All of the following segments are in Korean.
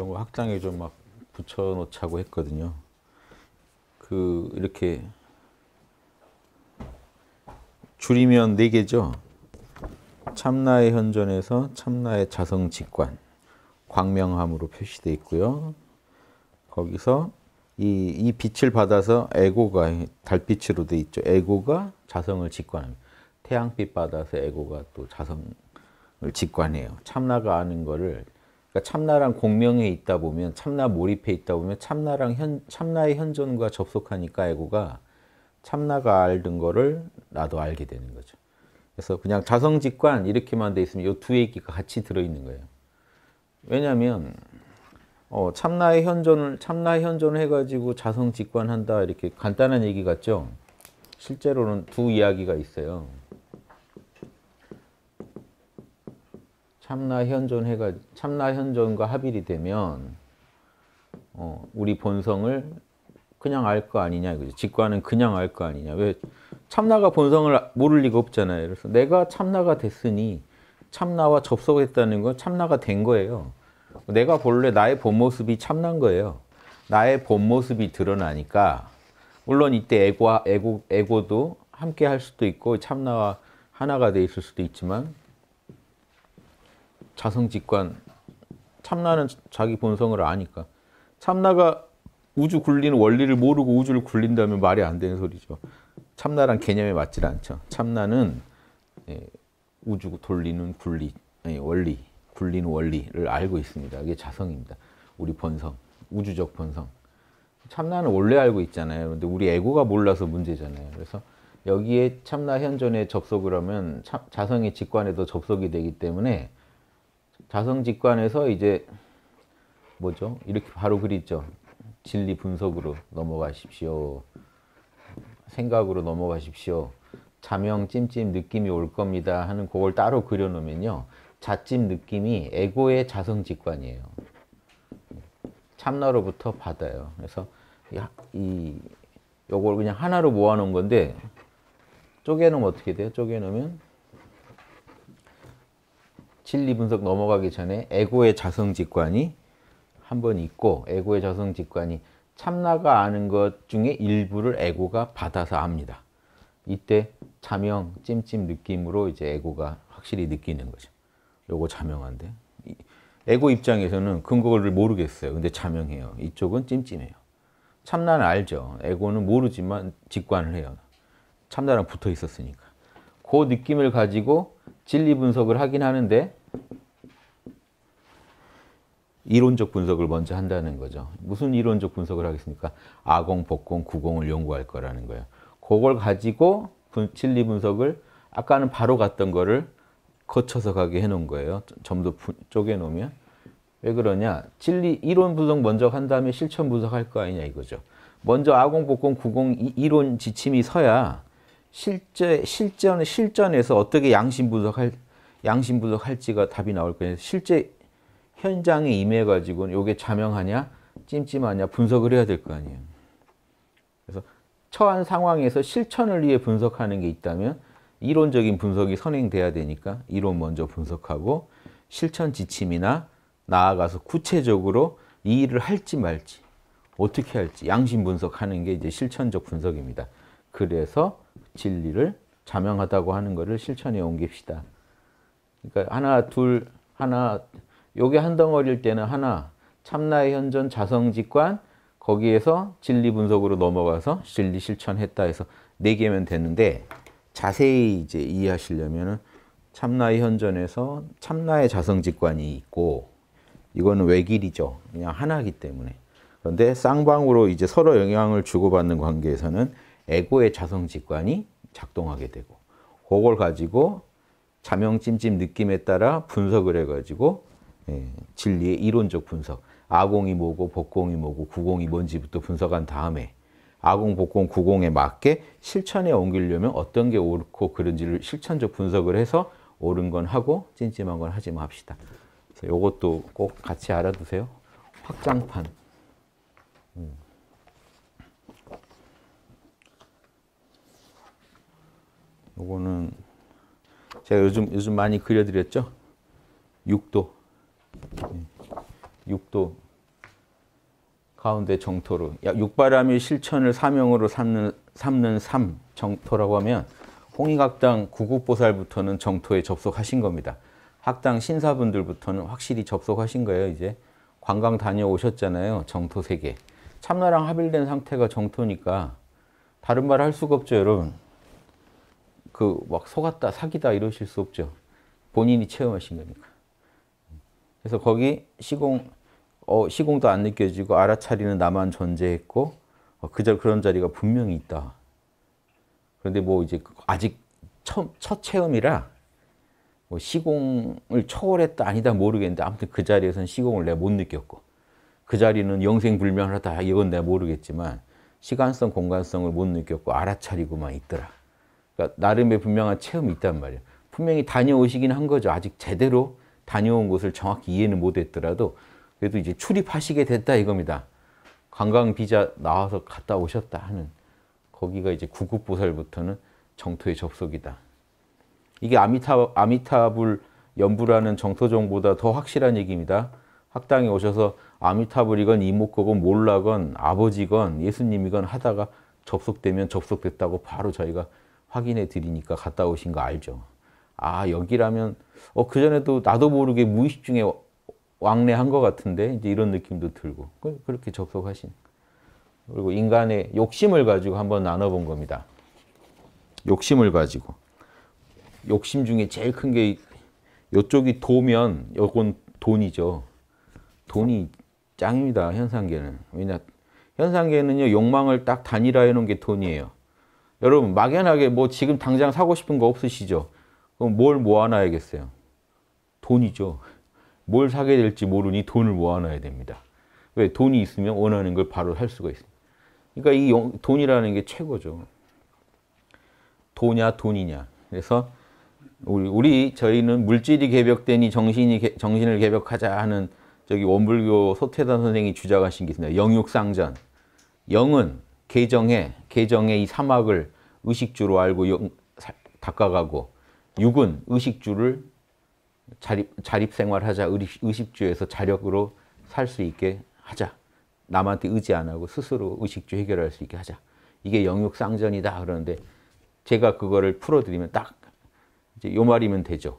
그런 거 확장에 좀 막 붙여놓자고 했거든요. 그 이렇게 줄이면 네 개죠. 참나의 현전에서 참나의 자성 직관 광명함으로 표시되 있고요. 거기서 이, 이 빛을 받아서 에고가 달빛으로 돼 있죠. 에고가 자성을 직관합니다. 태양빛 받아서 에고가 또 자성을 직관해요. 참나가 아는 거를 그러니까 참나랑 공명에 있다 보면 참나 몰입해 있다 보면 참나랑 현, 참나의 현존과 접속하니까 에고가 참나가 알던 거를 나도 알게 되는 거죠. 그래서 그냥 자성직관 이렇게만 돼 있으면 이 두 얘기가 같이 들어있는 거예요. 왜냐하면 어, 참나의 현존을 참나의 현존을 해가지고 자성직관한다 이렇게 간단한 얘기 같죠. 실제로는 두 이야기가 있어요. 참나 현존 해가 참나 현존과 합일이 되면 어, 우리 본성을 그냥 알 거 아니냐 이거죠. 직관은 그냥 알 거 아니냐. 왜 참나가 본성을 모를 리가 없잖아요. 그래서 내가 참나가 됐으니 참나와 접속했다는 건 참나가 된 거예요. 내가 본래 나의 본 모습이 참난 거예요. 나의 본 모습이 드러나니까 물론 이때 에고와 고 에고도 함께 할 수도 있고 참나와 하나가 돼 있을 수도 있지만 자성직관 참나는 자기 본성을 아니까 참나가 우주 굴리는 원리를 모르고 우주를 굴린다면 말이 안 되는 소리죠. 참나란 개념에 맞질 않죠. 참나는 예, 우주 돌리는 굴리 아니, 예, 원리 굴리는 원리를 알고 있습니다. 이게 자성입니다. 우리 본성, 우주적 본성. 참나는 원래 알고 있잖아요. 그런데 우리 에고가 몰라서 문제잖아요. 그래서 여기에 참나 현존에 접속을 하면 자성의 직관에도 접속이 되기 때문에 자성직관에서 이제 뭐죠? 이렇게 바로 그리죠. 진리 분석으로 넘어가십시오. 생각으로 넘어가십시오. 자명 찜찜 느낌이 올 겁니다 하는 그걸 따로 그려놓으면요. 자찜 느낌이 에고의 자성직관이에요. 참나로부터 받아요. 그래서 이 요걸 그냥 하나로 모아놓은 건데 쪼개놓으면 어떻게 돼요? 쪼개놓으면 진리 분석 넘어가기 전에 에고의 자성 직관이 한 번 있고 에고의 자성 직관이 참나가 아는 것 중에 일부를 에고가 받아서 압니다. 이때 자명, 찜찜 느낌으로 이제 에고가 확실히 느끼는 거죠. 요거 자명한데 에고 입장에서는 근거를 모르겠어요. 근데 자명해요. 이쪽은 찜찜해요. 참나는 알죠. 에고는 모르지만 직관을 해요. 참나랑 붙어 있었으니까. 그 느낌을 가지고 진리 분석을 하긴 하는데 이론적 분석을 먼저 한다는 거죠. 무슨 이론적 분석을 하겠습니까? 아공, 복공, 구공을 연구할 거라는 거예요. 그걸 가지고 분, 진리 분석을 아까는 바로 갔던 거를 거쳐서 가게 해놓은 거예요. 점도 쪼개놓으면. 왜 그러냐? 진리 이론 분석 먼저 한 다음에 실천 분석할 거 아니냐 이거죠. 먼저 아공, 복공, 구공 이론 지침이 서야 실제 실전 실전에서 어떻게 양심 분석할 양심불락 할지가 답이 나올 거예요. 실제 현장에 임해가지고 이게 자명하냐, 찜찜하냐 분석을 해야 될 거 아니에요. 그래서 처한 상황에서 실천을 위해 분석하는 게 있다면 이론적인 분석이 선행돼야 되니까 이론 먼저 분석하고 실천 지침이나 나아가서 구체적으로 이 일을 할지 말지 어떻게 할지 양심 분석하는 게 이제 실천적 분석입니다. 그래서 진리를 자명하다고 하는 것을 실천해 옮깁시다. 그러니까 하나 둘 하나 요게 한 덩어리일 때는 하나 참나의 현존 자성직관 거기에서 진리 분석으로 넘어가서 진리 실천했다 해서 네 개면 되는데 자세히 이제 이해하시려면은 참나의 현존에서 참나의 자성직관이 있고 이거는 외길이죠. 그냥 하나기 이 때문에. 그런데 쌍방으로 이제 서로 영향을 주고받는 관계에서는 에고의 자성직관이 작동하게 되고 그걸 가지고 자명찜찜 느낌에 따라 분석을 해가지고 예, 진리의 이론적 분석 아공이 뭐고 복공이 뭐고 구공이 뭔지부터 분석한 다음에 아공, 복공, 구공에 맞게 실천에 옮기려면 어떤 게 옳고 그른지를 실천적 분석을 해서 옳은 건 하고 찜찜한 건 하지 맙시다. 이것도 꼭 같이 알아두세요. 확장판. 음. 거는 제가 요즘 요즘 많이 그려드렸죠. 6도, 6도 예. 가운데 정토로 육바람이 실천을 사명으로 삼는 삼는 삼 정토라고 하면 홍의각당 구국보살부터는 정토에 접속하신 겁니다. 학당 신사분들부터는 확실히 접속하신 거예요. 이제 관광 다녀오셨잖아요. 정토 세계. 참나랑 합일된 상태가 정토니까 다른 말 할 수가 없죠, 여러분. 그막 속았다 사기다 이러실 수 없죠. 본인이 체험하신 거니까. 그래서 거기 시공 어, 시공도 안 느껴지고 알아차리는 나만 존재했고 어, 그절 그런 자리가 분명히 있다. 그런데 뭐 이제 그 아직 처음, 첫 체험이라 뭐 시공을 초월했다 아니다 모르겠는데 아무튼 그자리에서 시공을 내가 못 느꼈고 그 자리는 영생불명하다 이건 내가 모르겠지만 시간성 공간성을 못 느꼈고 알아차리고만 있더라. 그러니까 나름의 분명한 체험이 있단 말이에요. 분명히 다녀오시긴 한 거죠. 아직 제대로 다녀온 곳을 정확히 이해는 못했더라도 그래도 이제 출입하시게 됐다 이겁니다. 관광 비자 나와서 갔다 오셨다 하는 거기가 이제 구급보살부터는 정토의 접속이다. 이게 아미타, 아미타불 연부라는 정토종보다 더 확실한 얘기입니다. 학당에 오셔서 아미타불이건 이목거건 몰라건 아버지건 예수님이건 하다가 접속되면 접속됐다고 바로 저희가 확인해 드리니까 갔다 오신 거 알죠. 아 여기라면 어 그전에도 나도 모르게 무의식 중에 왕래한 것 같은데 이제 이런 느낌도 들고 그, 그렇게 접속하신 그리고 인간의 욕심을 가지고 한번 나눠본 겁니다. 욕심을 가지고 욕심 중에 제일 큰 게 이쪽이 도면 요건 돈이죠. 돈이 짱입니다. 현상계는 왜냐 현상계는요 욕망을 딱 단일화해 놓은 게 돈이에요. 여러분 막연하게 뭐 지금 당장 사고 싶은 거 없으시죠? 그럼 뭘 모아놔야겠어요? 돈이죠. 뭘 사게 될지 모르니 돈을 모아놔야 됩니다. 왜? 돈이 있으면 원하는 걸 바로 살 수가 있습니 그러니까 이 돈이라는 게 최고죠. 도냐 돈이냐. 그래서 우리, 우리 저희는 물질이 개벽되니 정신이 개, 정신을 개벽하자 하는 저기 원불교 소태단 선생이 주장하신 게 있습니다. 영육상전. 영은 개정에 개정의 이 사막을 의식주로 알고 닦아가고 육은 의식주를 자립, 자립생활하자 의식주에서 자력으로 살 수 있게 하자 남한테 의지 안 하고 스스로 의식주 해결할 수 있게 하자 이게 영육쌍전이다 그러는데 제가 그거를 풀어드리면 딱 이제 요 말이면 되죠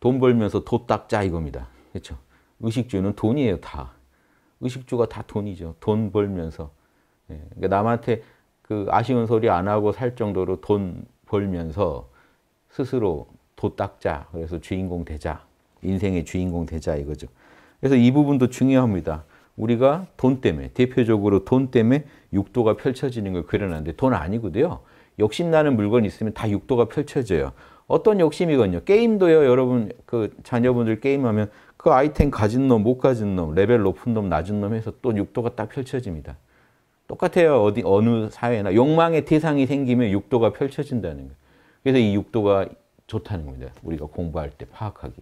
돈 벌면서 도 닦자 이겁니다 그렇죠 의식주는 돈이에요 다 의식주가 다 돈이죠 돈 벌면서 예. 그러니까 남한테 그 아쉬운 소리 안 하고 살 정도로 돈 벌면서 스스로 도 닦자. 그래서 주인공 되자. 인생의 주인공 되자 이거죠. 그래서 이 부분도 중요합니다. 우리가 돈 때문에 대표적으로 돈 때문에 육도가 펼쳐지는 걸 그려놨는데 돈아니거든요 욕심나는 물건 이 있으면 다 육도가 펼쳐져요. 어떤 욕심이건요. 게임도요. 여러분 그 자녀분들 게임하면 그 아이템 가진 놈, 못 가진 놈, 레벨 높은 놈, 낮은 놈 해서 또 육도가 딱 펼쳐집니다. 똑같아요. 어디 어느 사회나 욕망의 대상이 생기면 육도가 펼쳐진다는 거예요. 그래서 이 육도가 좋다는 겁니다. 우리가 공부할 때 파악하기.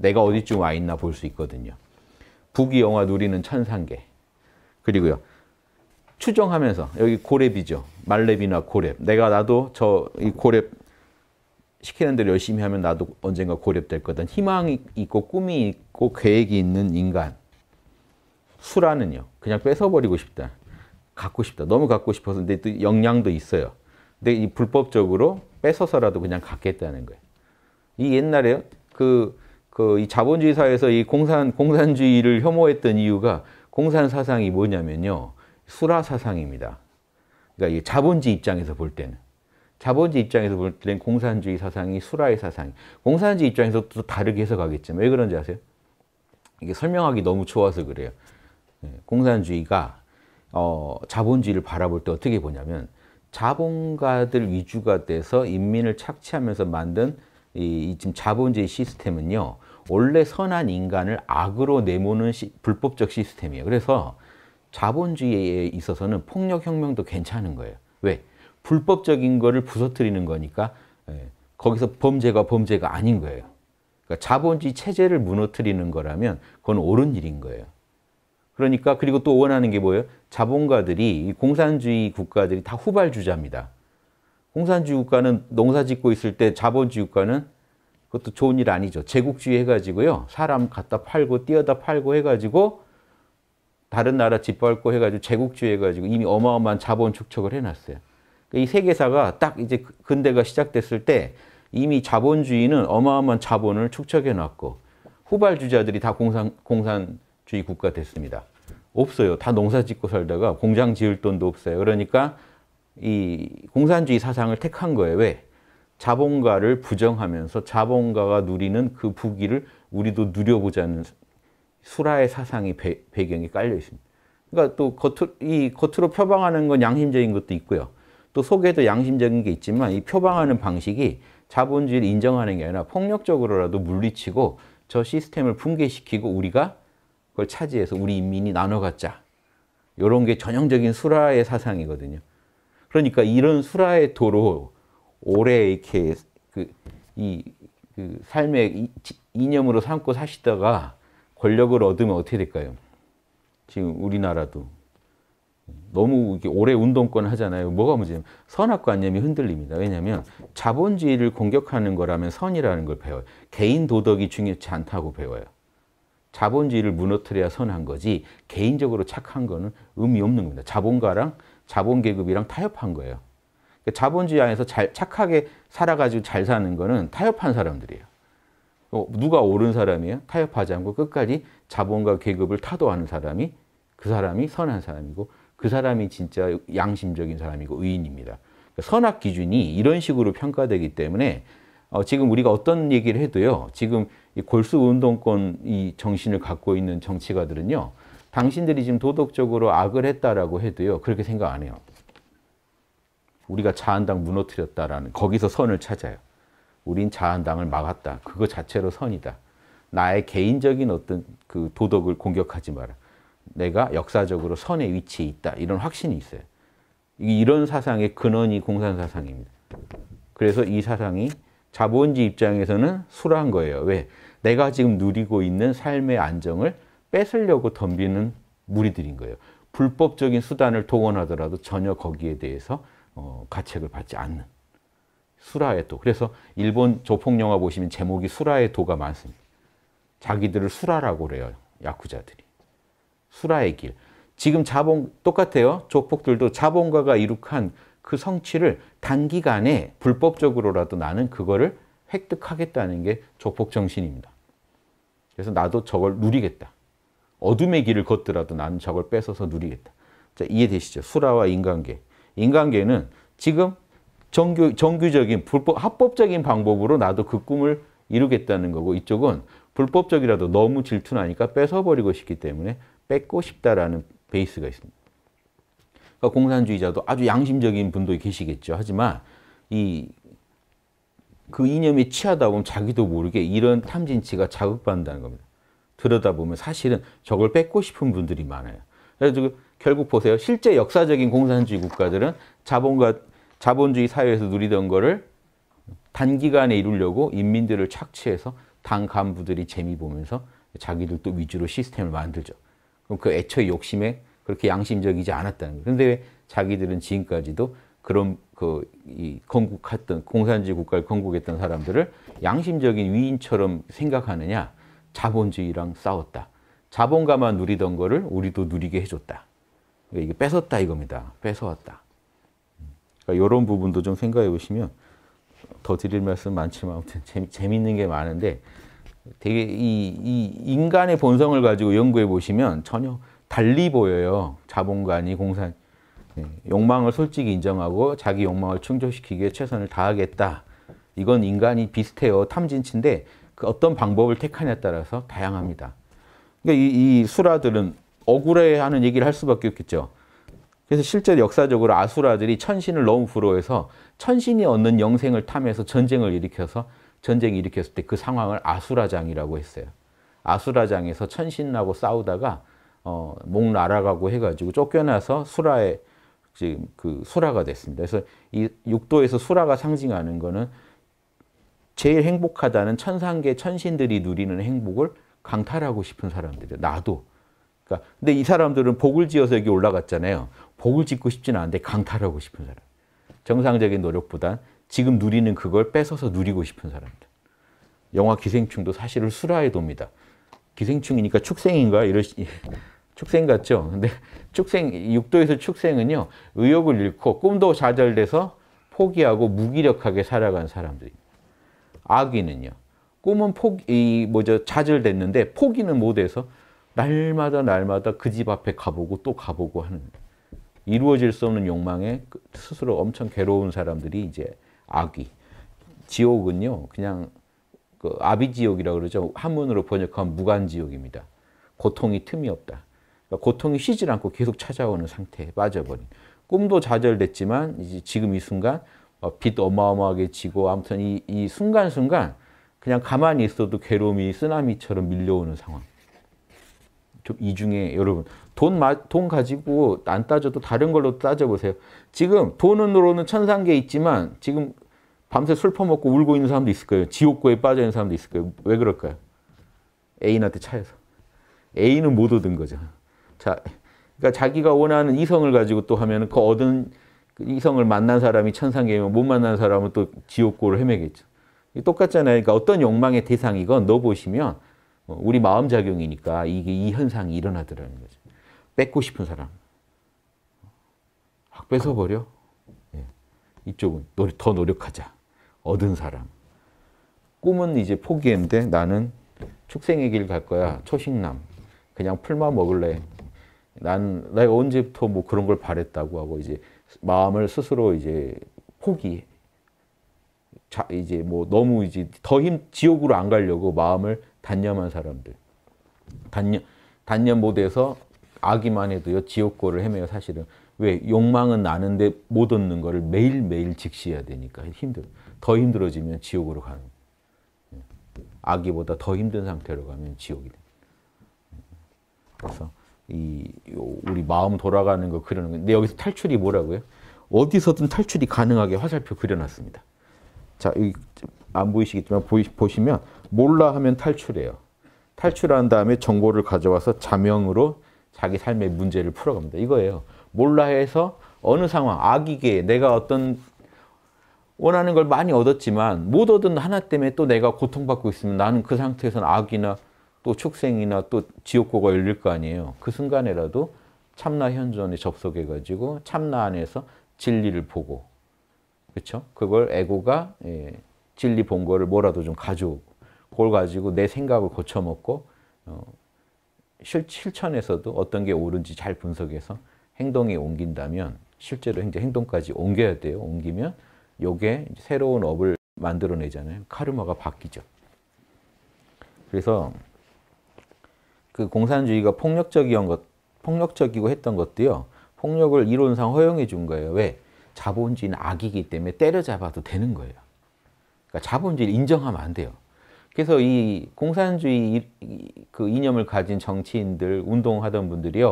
내가 어디쯤 와 있나 볼 수 있거든요. 북이 영화 누리는 천상계. 그리고요. 추정하면서 여기 고랩이죠. 말렙이나 고랩. 내가 나도 저 이 고랩 시키는 대로 열심히 하면 나도 언젠가 고랩 될 거다. 희망이 있고 꿈이 있고 계획이 있는 인간. 수라는요. 그냥 뺏어버리고 싶다. 갖고 싶다. 너무 갖고 싶어서 근데 또 영향도 있어요. 근데 이 불법적으로 뺏어서라도 그냥 갖겠다는 거예요. 이 옛날에 그, 그, 이 자본주의 사회에서 이 공산, 공산주의를 혐오했던 이유가 공산 사상이 뭐냐면요. 수라 사상입니다. 그러니까 이 자본주의 입장에서 볼 때는. 자본주의 입장에서 볼 때는 공산주의 사상이 수라의 사상이. 공산주의 입장에서 또 다르게 해석하겠지만 왜 그런지 아세요? 이게 설명하기 너무 좋아서 그래요. 예, 공산주의가 어, 자본주의를 바라볼 때 어떻게 보냐면 자본가들 위주가 돼서 인민을 착취하면서 만든 이, 이 지금 자본주의 시스템은요 원래 선한 인간을 악으로 내모는 시, 불법적 시스템이에요. 그래서 자본주의에 있어서는 폭력혁명도 괜찮은 거예요. 왜? 불법적인 거를 부서뜨리는 거니까 예, 거기서 범죄가 범죄가 아닌 거예요. 그러니까 자본주의 체제를 무너뜨리는 거라면 그건 옳은 일인 거예요. 그러니까 그리고 또 원하는 게 뭐예요? 자본가들이 공산주의 국가들이 다 후발주자입니다. 공산주의 국가는 농사 짓고 있을 때 자본주의 국가는 그것도 좋은 일 아니죠. 제국주의 해가지고요. 사람 갖다 팔고 뛰어다 팔고 해가지고 다른 나라 짓밟고 해가지고 제국주의 해가지고 이미 어마어마한 자본 축적을 해놨어요. 그러니까 이 세계사가 딱 이제 그 근대가 시작됐을 때 이미 자본주의는 어마어마한 자본을 축적해놨고 후발주자들이 다 공산, 공산주의 국가 됐습니다. 없어요. 다 농사 짓고 살다가 공장 지을 돈도 없어요. 그러니까 이 공산주의 사상을 택한 거예요. 왜? 자본가를 부정하면서 자본가가 누리는 그 부기를 우리도 누려보자는 수라의 사상이 배, 경에 깔려 있습니다. 그러니까 또 겉으로, 이 겉으로 표방하는 건 양심적인 것도 있고요. 또 속에도 양심적인 게 있지만 이 표방하는 방식이 자본주의를 인정하는 게 아니라 폭력적으로라도 물리치고 저 시스템을 붕괴시키고 우리가 그걸 차지해서 우리 인민이 나눠 갖자. 이런 게 전형적인 수라의 사상이거든요. 그러니까 이런 수라의 도로 오래 이렇게 그, 이, 그 삶의 이, 념으로 삼고 사시다가 권력을 얻으면 어떻게 될까요? 지금 우리나라도 너무 이렇게 오래 운동권 하잖아요. 뭐가 문제냐면 선악관념이 흔들립니다. 왜냐하면 자본주의를 공격하는 거라면 선이라는 걸 배워요. 개인 도덕이 중요치 않다고 배워요. 자본주의를 무너뜨려야 선한 거지 개인적으로 착한 거는 의미 없는 겁니다. 자본가랑 자본계급이랑 타협한 거예요. 그러니까 자본주의 안에서 잘, 착하게 살아가지고 잘 사는 거는 타협한 사람들이에요. 어, 누가 옳은 사람이에요? 타협하지 않고 끝까지 자본과 계급을 타도하는 사람이 그 사람이 선한 사람이고 그 사람이 진짜 양심적인 사람이고 의인입니다. 그러니까 선악 기준이 이런 식으로 평가되기 때문에 어, 지금 우리가 어떤 얘기를 해도요. 지금 이 골수 운동권 이 정신을 갖고 있는 정치가들은요. 당신들이 지금 도덕적으로 악을 했다라고 해도요. 그렇게 생각 안 해요. 우리가 자한당 무너뜨렸다라는 거기서 선을 찾아요. 우린 자한당을 막았다. 그거 자체로 선이다. 나의 개인적인 어떤 그 도덕을 공격하지 마라. 내가 역사적으로 선의 위치에 있다. 이런 확신이 있어요. 이런 사상의 근원이 공산 사상입니다. 그래서 이 사상이 자본주의 입장에서는 수라한 거예요. 왜? 내가 지금 누리고 있는 삶의 안정을 뺏으려고 덤비는 무리들인 거예요. 불법적인 수단을 동원하더라도 전혀 거기에 대해서 어, 가책을 받지 않는 수라의 도. 그래서 일본 조폭 영화 보시면 제목이 수라의 도가 많습니다. 자기들을 수라라고 그래요. 야쿠자들이. 수라의 길. 지금 자본 똑같아요. 조폭들도 자본가가 이룩한 그 성취를 단기간에 불법적으로라도 나는 그거를 획득하겠다는 게 조폭 정신입니다. 그래서 나도 저걸 누리겠다. 어둠의 길을 걷더라도 나는 저걸 뺏어서 누리겠다. 자, 이해되시죠? 수라와 인간계. 인간계는 지금 정규, 정규적인, 불법, 합법적인 방법으로 나도 그 꿈을 이루겠다는 거고 이쪽은 불법적이라도 너무 질투나니까 뺏어버리고 싶기 때문에 뺏고 싶다라는 베이스가 있습니다. 그러니까 공산주의자도 아주 양심적인 분도 계시겠죠. 하지만 이그 이념에 취하다 보면 자기도 모르게 이런 탐진치가 자극받는다는 겁니다. 들여다보면 사실은 저걸 뺏고 싶은 분들이 많아요. 그래서 그 결국 보세요. 실제 역사적인 공산주의 국가들은 자본가, 자본주의 사회에서 누리던 거를 단기간에 이루려고 인민들을 착취해서 당 간부들이 재미 보면서 자기들도 위주로 시스템을 만들죠. 그럼 그 애초에 욕심에 그렇게 양심적이지 않았다는 거예요. 그데왜 자기들은 지금까지도 그런 그이 건국했던 공산주의 국가를 건국했던 사람들을 양심적인 위인처럼 생각하느냐 자본주의랑 싸웠다. 자본가만 누리던 거를 우리도 누리게 해줬다. 그러니까 이게 뺏었다 이겁니다. 뺏어왔다. 그러니까 이런 부분도 좀 생각해 보시면 더 드릴 말씀 많지만 아무튼 재미, 재밌는 게 많은데 되게 이, 이 인간의 본성을 가지고 연구해 보시면 전혀 달리 보여요. 자본가니 공산 예, 욕망을 솔직히 인정하고 자기 욕망을 충족시키기 위해 최선을 다하겠다. 이건 인간이 비슷해요. 탐진치인데 그 어떤 방법을 택하냐에 따라서 다양합니다. 그러니까 이, 이 수라들은 억울해하는 얘기를 할 수밖에 없겠죠. 그래서 실제 역사적으로 아수라들이 천신을 너무 부러워해서 천신이 얻는 영생을 탐해서 전쟁을 일으켜서 전쟁이 일으켰을 때 그 상황을 아수라장이라고 했어요. 아수라장에서 천신하고 싸우다가 어, 목 날아가고 해가지고 쫓겨나서 수라에 지금 그 수라가 됐습니다. 그래서 이 육도에서 수라가 상징하는 거는 제일 행복하다는 천상계 천신들이 누리는 행복을 강탈하고 싶은 사람들이에요. 나도. 그러니까 근데 이 사람들은 복을 지어서 여기 올라갔잖아요. 복을 짓고 싶진 않은데 강탈하고 싶은 사람. 정상적인 노력보단 지금 누리는 그걸 뺏어서 누리고 싶은 사람들. 영화 기생충도 사실은 수라의 도니다 기생충이니까 축생인가? 이러 축생 같죠? 근데 축생, 육도에서 축생은요, 의욕을 잃고 꿈도 좌절돼서 포기하고 무기력하게 살아간 사람들입니다. 악귀는요 꿈은 포기, 뭐죠, 좌절됐는데 포기는 못해서 날마다 날마다 그 집 앞에 가보고 또 가보고 하는 이루어질 수 없는 욕망에 그 스스로 엄청 괴로운 사람들이 이제 악귀. 지옥은요, 그냥 그 아비지옥이라고 그러죠. 한문으로 번역하면 무간지옥입니다. 고통이 틈이 없다. 그러니까 고통이 쉬질 않고 계속 찾아오는 상태에 빠져버린. 꿈도 좌절됐지만 이제 지금 이 순간 빛 어, 어마어마하게 지고 아무튼 이, 이 순간순간 그냥 가만히 있어도 괴로움이 쓰나미처럼 밀려오는 상황. 좀이 중에 여러분 돈, 마, 돈 가지고 안 따져도 다른 걸로 따져보세요. 지금 돈으로는 천상계 있지만 지금 밤새 술 퍼먹고 울고 있는 사람도 있을 거예요. 지옥고에 빠져 있는 사람도 있을 거예요. 왜 그럴까요? 애인한테 차여서. 애인은 못 얻은 거죠. 자, 그러니까 자기가 원하는 이성을 가지고 또 하면은 그 얻은 그 이성을 만난 사람이 천상계면 못 만난 사람은 또 지옥고를 헤매겠죠. 똑같잖아요. 그러니까 어떤 욕망의 대상이건 넣보시면 뭐 우리 마음 작용이니까 이게 이 현상이 일어나더라는 거죠. 뺏고 싶은 사람. 확 뺏어버려. 예. 이쪽은 노력, 더 노력하자. 얻은 사람. 꿈은 이제 포기했는데 나는 축생의 길 갈 거야. 초식남. 그냥 풀만 먹을래. 난, 내가 언제부터 뭐 그런 걸 바랬다고 하고 이제 마음을 스스로 이제 포기 자, 이제 뭐 너무 이제 더 힘, 지옥으로 안 가려고 마음을 단념한 사람들. 단념, 단념 못해서 아기만 해도요, 지옥고를 헤매요, 사실은. 왜? 욕망은 나는데 못 얻는 거를 매일매일 직시해야 되니까 힘들, 더 힘들어지면 지옥으로 가는 아기보다 예. 더 힘든 상태로 가면 지옥이 돼. 예. 그래서 이 우리 마음 돌아가는 거 그러는 건데 여기서 탈출이 뭐라고요? 어디서든 탈출이 가능하게 화살표 그려놨습니다. 자, 안 보이시겠지만 보이, 보시면 몰라 하면 탈출해요. 탈출한 다음에 정보를 가져와서 자명으로 자기 삶의 문제를 풀어갑니다. 이거예요. 몰라 해서 어느 상황, 악이게 내가 어떤 원하는 걸 많이 얻었지만 못 얻은 하나 때문에 또 내가 고통받고 있으면 나는 그 상태에서는 악이나 또 축생이나 또 지옥고가 열릴 거 아니에요. 그 순간에라도 참나 현존에 접속해 가지고 참나 안에서 진리를 보고 그렇죠? 그걸 에고가 예, 진리 본 거를 뭐라도 좀 가져오고 그걸 가지고 내 생각을 고쳐먹고 어, 실, 실천에서도 어떤 게 옳은지 잘 분석해서 행동에 옮긴다면 실제로 이제 행동까지 옮겨야 돼요. 옮기면 요게 새로운 업을 만들어내잖아요. 카르마가 바뀌죠. 그래서 그 공산주의가 폭력적이었던 것, 폭력적이고 했던 것도요. 폭력을 이론상 허용해 준 거예요. 왜? 자본주의는 악이기 때문에 때려잡아도 되는 거예요. 그러니까 자본주의를 인정하면 안 돼요. 그래서 이 공산주의 그 이념을 가진 정치인들, 운동하던 분들이요.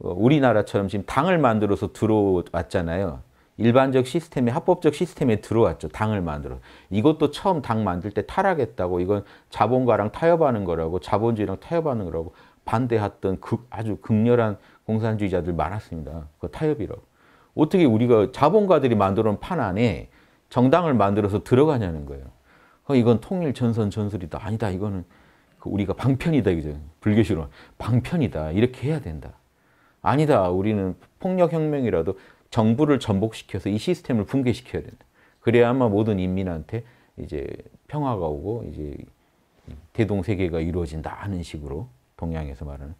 어, 우리나라처럼 지금 당을 만들어서 들어왔잖아요. 일반적 시스템에 합법적 시스템에 들어왔죠. 당을 만들어. 이것도 처음 당 만들 때 타락했다고 이건 자본가랑 타협하는 거라고 자본주의랑 타협하는 거라고 반대했던 극, 아주 극렬한 공산주의자들 많았습니다. 그 타협이라고. 어떻게 우리가 자본가들이 만들어 놓은 판 안에 정당을 만들어서 들어가냐는 거예요. 어, 이건 통일 전선 전술이다. 아니다. 이거는 그 우리가 방편이다. 이죠 불교식으로 방편이다. 이렇게 해야 된다. 아니다. 우리는 폭력혁명이라도 정부를 전복시켜서 이 시스템을 붕괴시켜야 된다. 그래야만 모든 인민한테 이제 평화가 오고 이제 대동세계가 이루어진다 하는 식으로 동양에서 말하는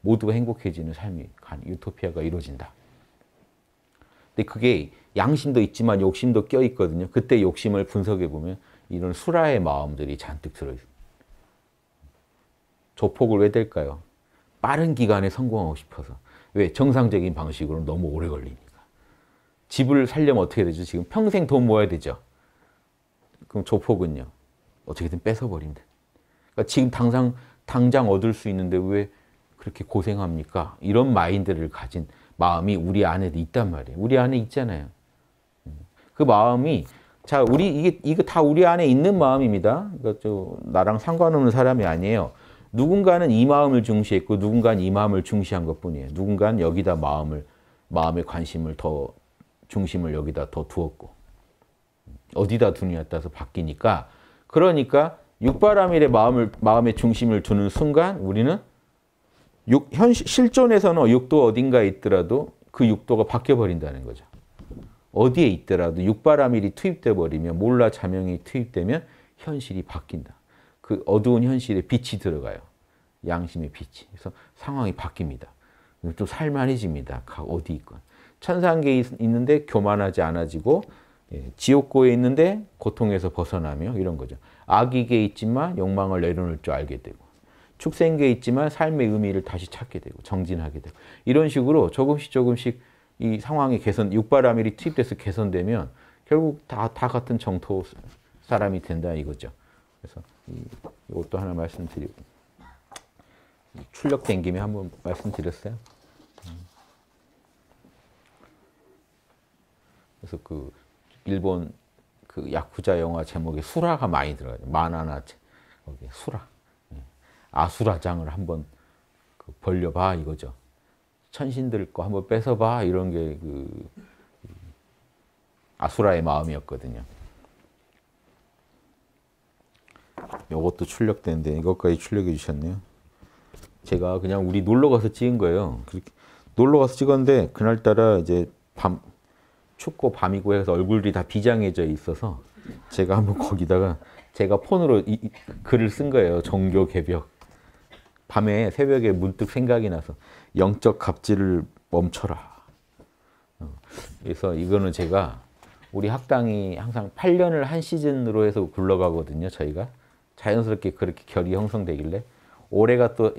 모두가 행복해지는 삶이 간 유토피아가 이루어진다. 근데 그게 양심도 있지만 욕심도 껴 있거든요. 그때 욕심을 분석해 보면 이런 수라의 마음들이 잔뜩 들어 있습니다. 조폭을 왜 될까요? 빠른 기간에 성공하고 싶어서. 왜? 정상적인 방식으로 너무 오래 걸리니. 집을 살려면 어떻게 되죠? 지금 평생 돈 모아야 되죠. 그럼 조폭은요. 어떻게든 뺏어버립다 그러니까 지금 당장, 당장 얻을 수 있는데 왜 그렇게 고생합니까? 이런 마인드를 가진 마음이 우리 안에 있단 말이에요. 우리 안에 있잖아요. 음. 그 마음이 자, 우리 이게 이거 다 우리 안에 있는 마음입니다. 그러니까 저 나랑 상관없는 사람이 아니에요. 누군가는 이 마음을 중시했고 누군가는 이 마음을 중시한 것뿐이에요. 누군가는 여기다 마음을 마음의 관심을 더 중심을 여기다 더 두었고 어디다 두느냐에 따라서 바뀌니까 그러니까 육바라밀의 마음을 마음의 중심을 두는 순간 우리는 육, 현 실존에서는 육도 어딘가에 있더라도 그 육도가 바뀌어 버린다는 거죠. 어디에 있더라도 육바라밀이 투입돼 버리면 몰라 자명이 투입되면 현실이 바뀐다. 그 어두운 현실에 빛이 들어가요. 양심의 빛이. 그래서 상황이 바뀝니다. 또 살만해집니다. 각 어디 있건. 천상계에 있는데 교만하지 않아지고 예, 지옥고에 있는데 고통에서 벗어나며 이런 거죠. 악이게 있지만 욕망을 내려놓을 줄 알게 되고 축생계 있지만 삶의 의미를 다시 찾게 되고 정진하게 되고 이런 식으로 조금씩 조금씩 이 상황이 개선, 육바라밀이 투입돼서 개선되면 결국 다, 다 같은 정토 사람이 된다 이거죠. 그래서 이, 이것도 하나 말씀드리고 출력 된 김에 한번 말씀드렸어요. 그래서 그 일본 그 야쿠자 영화 제목에 수라가 많이 들어가요. 만화나 거기 수라. 예. 아수라장을 한번 그 벌려봐 이거죠. 천신들 거 한번 뺏어봐 이런 게그 그 아수라의 마음이었거든요. 이것도 출력되는데 이것까지 출력해 주셨네요. 제가 그냥 우리 놀러 가서 찍은 거예요. 그렇게 놀러 가서 찍었는데 그날따라 이제 밤 춥고 밤이고 해서 얼굴이 다 비장해져 있어서 제가 한번 거기다가 제가 폰으로 이, 이 글을 쓴 거예요. 종교 개벽. 밤에 새벽에 문득 생각이 나서 영적 갑질을 멈춰라. 어, 그래서 이거는 제가 우리 학당이 항상 8년을 한 시즌으로 해서 굴러가거든요. 저희가 자연스럽게 그렇게 결이 형성되길래 올해가 또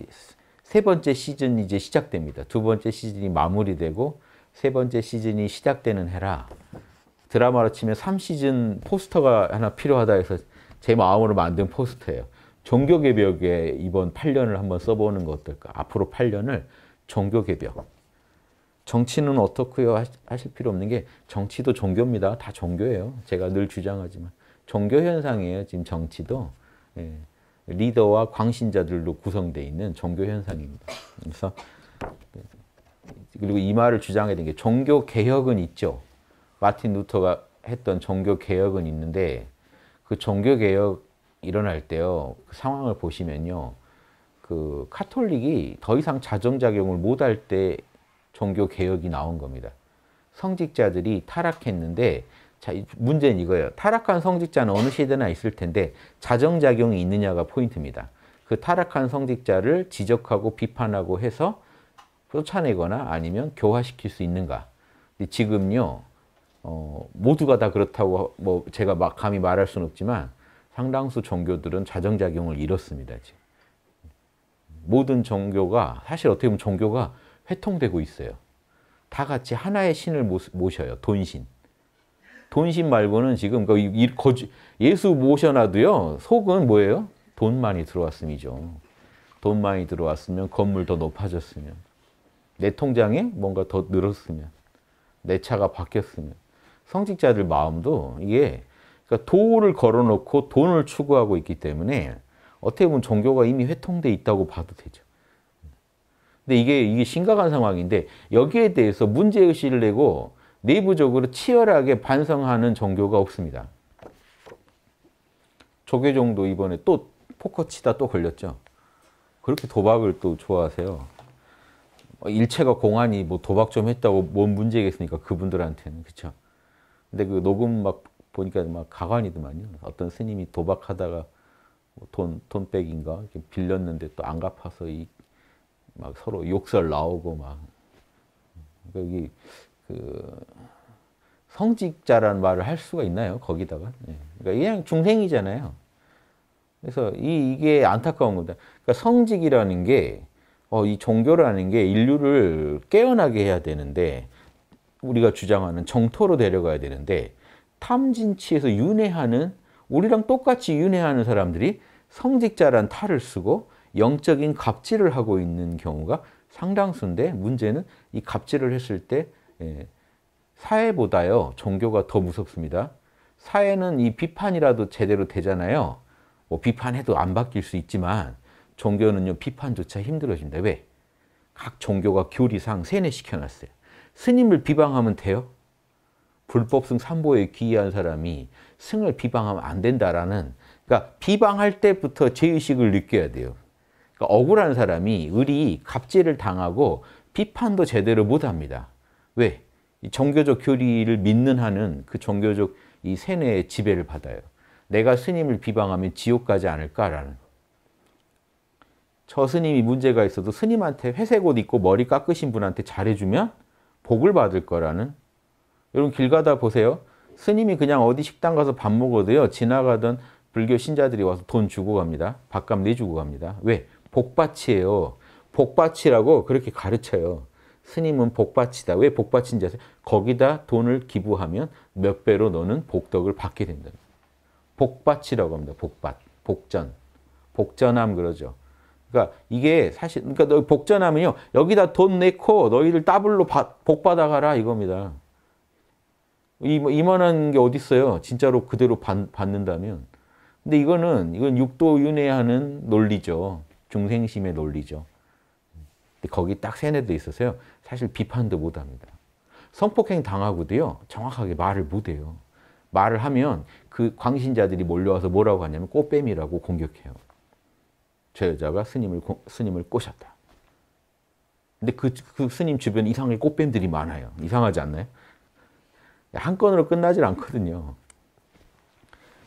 세 번째 시즌 이제 시작됩니다. 두 번째 시즌이 마무리되고 세 번째 시즌이 시작되는 해라 드라마로 치면 3시즌 포스터가 하나 필요하다 해서 제 마음으로 만든 포스터예요. 종교개벽에 이번 8년을 한번 써보는 거 어떨까? 앞으로 8년을 종교개벽. 정치는 어떻고요 하실 필요 없는 게 정치도 종교입니다. 다 종교예요. 제가 늘 주장하지만. 종교 현상이에요. 지금 정치도. 예. 리더와 광신자들로 구성되 있는 종교 현상입니다. 그래서 그리고 이 말을 주장해야 되게 종교 개혁은 있죠. 마틴 루터가 했던 종교 개혁은 있는데 그 종교 개혁 일어날 때요 그 상황을 보시면요 그 카톨릭이 더 이상 자정작용을 못 할 때 종교 개혁이 나온 겁니다. 성직자들이 타락했는데 자, 문제는 이거예요. 타락한 성직자는 어느 시대나 있을 텐데 자정작용이 있느냐가 포인트입니다. 그 타락한 성직자를 지적하고 비판하고 해서 쫓아내거나 아니면 교화시킬 수 있는가. 근데 지금요, 어, 모두가 다 그렇다고 뭐 제가 막 감히 말할 수는 없지만 상당수 종교들은 자정작용을 잃었습니다. 지금. 모든 종교가 사실 어떻게 보면 종교가 회통되고 있어요. 다 같이 하나의 신을 모셔요. 돈신. 돈신 말고는 지금 예수 모셔놔도요. 속은 뭐예요? 돈 많이 들어왔음이죠. 돈 많이 들어왔으면 건물 더 높아졌으면 내 통장에 뭔가 더 늘었으면, 내 차가 바뀌었으면. 성직자들 마음도 이게 그러니까 도를 걸어놓고 돈을 추구하고 있기 때문에 어떻게 보면 종교가 이미 회통돼 있다고 봐도 되죠. 근데 이게 이게 심각한 상황인데 여기에 대해서 문제 의식을 내고 내부적으로 치열하게 반성하는 종교가 없습니다. 조계종도 이번에 또 포커치다 또 걸렸죠. 그렇게 도박을 또 좋아하세요. 어, 일체가 공안이 뭐 도박 좀 했다고 뭔 문제겠습니까? 그분들한테는 그렇 근데 그 녹음 막 보니까 막 가관이더만요. 어떤 스님이 도박하다가 뭐 돈 돈백인가 빌렸는데 또 안 갚아서 이막 서로 욕설 나오고 막 여기 그러니까 그 성직자라는 말을 할 수가 있나요? 거기다가 예. 그러니까 그냥 중생이잖아요. 그래서 이, 이게 안타까운 겁니다. 그러니까 성직이라는 게 어, 이 종교라는 게 인류를 깨어나게 해야 되는데 우리가 주장하는 정토로 데려가야 되는데 탐진치에서 윤회하는 우리랑 똑같이 윤회하는 사람들이 성직자란 탈을 쓰고 영적인 갑질을 하고 있는 경우가 상당수인데 문제는 이 갑질을 했을 때 예, 사회보다요 종교가 더 무섭습니다. 사회는 이 비판이라도 제대로 되잖아요. 뭐 비판해도 안 바뀔 수 있지만 종교는요, 비판조차 힘들어진다 왜? 각 종교가 교리상 세뇌시켜놨어요. 스님을 비방하면 돼요? 불법승 삼보에 귀의한 사람이 승을 비방하면 안 된다라는 그러니까 비방할 때부터 죄의식을 느껴야 돼요. 그러니까 억울한 사람이 을이 갑질을 당하고 비판도 제대로 못합니다. 왜? 종교적 교리를 믿는 한은 그 종교적 이 세뇌의 지배를 받아요. 내가 스님을 비방하면 지옥 가지 않을까라는 저 스님이 문제가 있어도 스님한테 회색 옷 입고 머리 깎으신 분한테 잘해주면 복을 받을 거라는 여러분 길 가다 보세요. 스님이 그냥 어디 식당 가서 밥 먹어도요. 지나가던 불교 신자들이 와서 돈 주고 갑니다. 밥값 내주고 갑니다. 왜? 복받치예요. 복받치라고 그렇게 가르쳐요. 스님은 복받치다. 왜복받치인지 아세요? 거기다 돈을 기부하면 몇 배로 너는 복덕을 받게 된다. 복받치라고 합니다. 복받, 복전, 복전함 그러죠. 그러니까 이게 사실 그러니까 복전하면요. 여기다 돈 내고 너희들 따블로복 받아가라 이겁니다. 이, 이만한 게 어디 있어요? 진짜로 그대로 받, 받는다면. 근데 이거는 이건 육도 윤회하는 논리죠. 중생심의 논리죠. 근데 거기 딱 세뇌돼 있어서요. 사실 비판도 못합니다. 성폭행 당하고도요. 정확하게 말을 못해요. 말을 하면 그 광신자들이 몰려와서 뭐라고 하냐면 꽃뱀이라고 공격해요. 저 여자가 스님을, 스님을 꼬셨다. 근데 그, 그 스님 주변 이상한 꽃뱀들이 많아요. 이상하지 않나요? 한 건으로 끝나질 않거든요.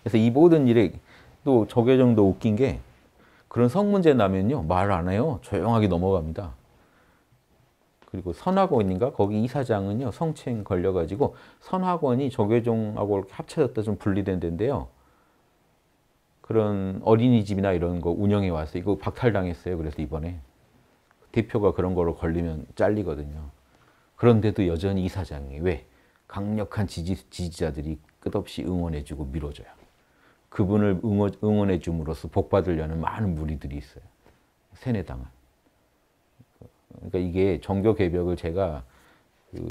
그래서 이 모든 일에 또 저교정도 웃긴 게 그런 성문제 나면요. 말 안 해요. 조용하게 넘어갑니다. 그리고 선학원인가 거기 이사장은요 성추행 걸려가지고 선학원이 조계종하고 합쳐졌다 좀 분리된 데인데요. 그런 어린이집이나 이런 거 운영해 와서 이거 박탈당했어요. 그래서 이번에 대표가 그런 거로 걸리면 잘리거든요. 그런데도 여전히 이사장이 왜 강력한 지지, 지지자들이 끝없이 응원해주고 밀어줘요. 그분을 응원, 응원해줌으로써 복받으려는 많은 무리들이 있어요. 세뇌당한. 그러니까 이게 종교 개벽을 제가 그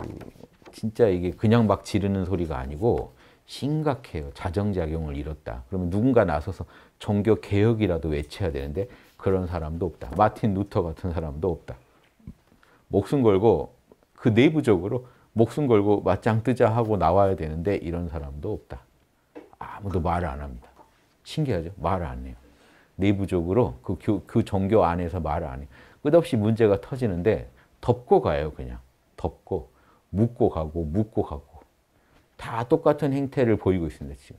진짜 이게 그냥 막 지르는 소리가 아니고 심각해요. 자정작용을 잃었다. 그러면 누군가 나서서 종교 개혁이라도 외쳐야 되는데 그런 사람도 없다. 마틴 루터 같은 사람도 없다. 목숨 걸고 그 내부적으로 목숨 걸고 맞짱 뜨자 하고 나와야 되는데 이런 사람도 없다. 아무도 말을 안 합니다. 신기하죠? 말을 안 해요. 내부적으로 그, 교, 그 종교 안에서 말을 안 해요. 끝없이 문제가 터지는데 덮고 가요, 그냥. 덮고, 묻고 가고, 묻고 가고. 다 똑같은 행태를 보이고 있습니다, 지금.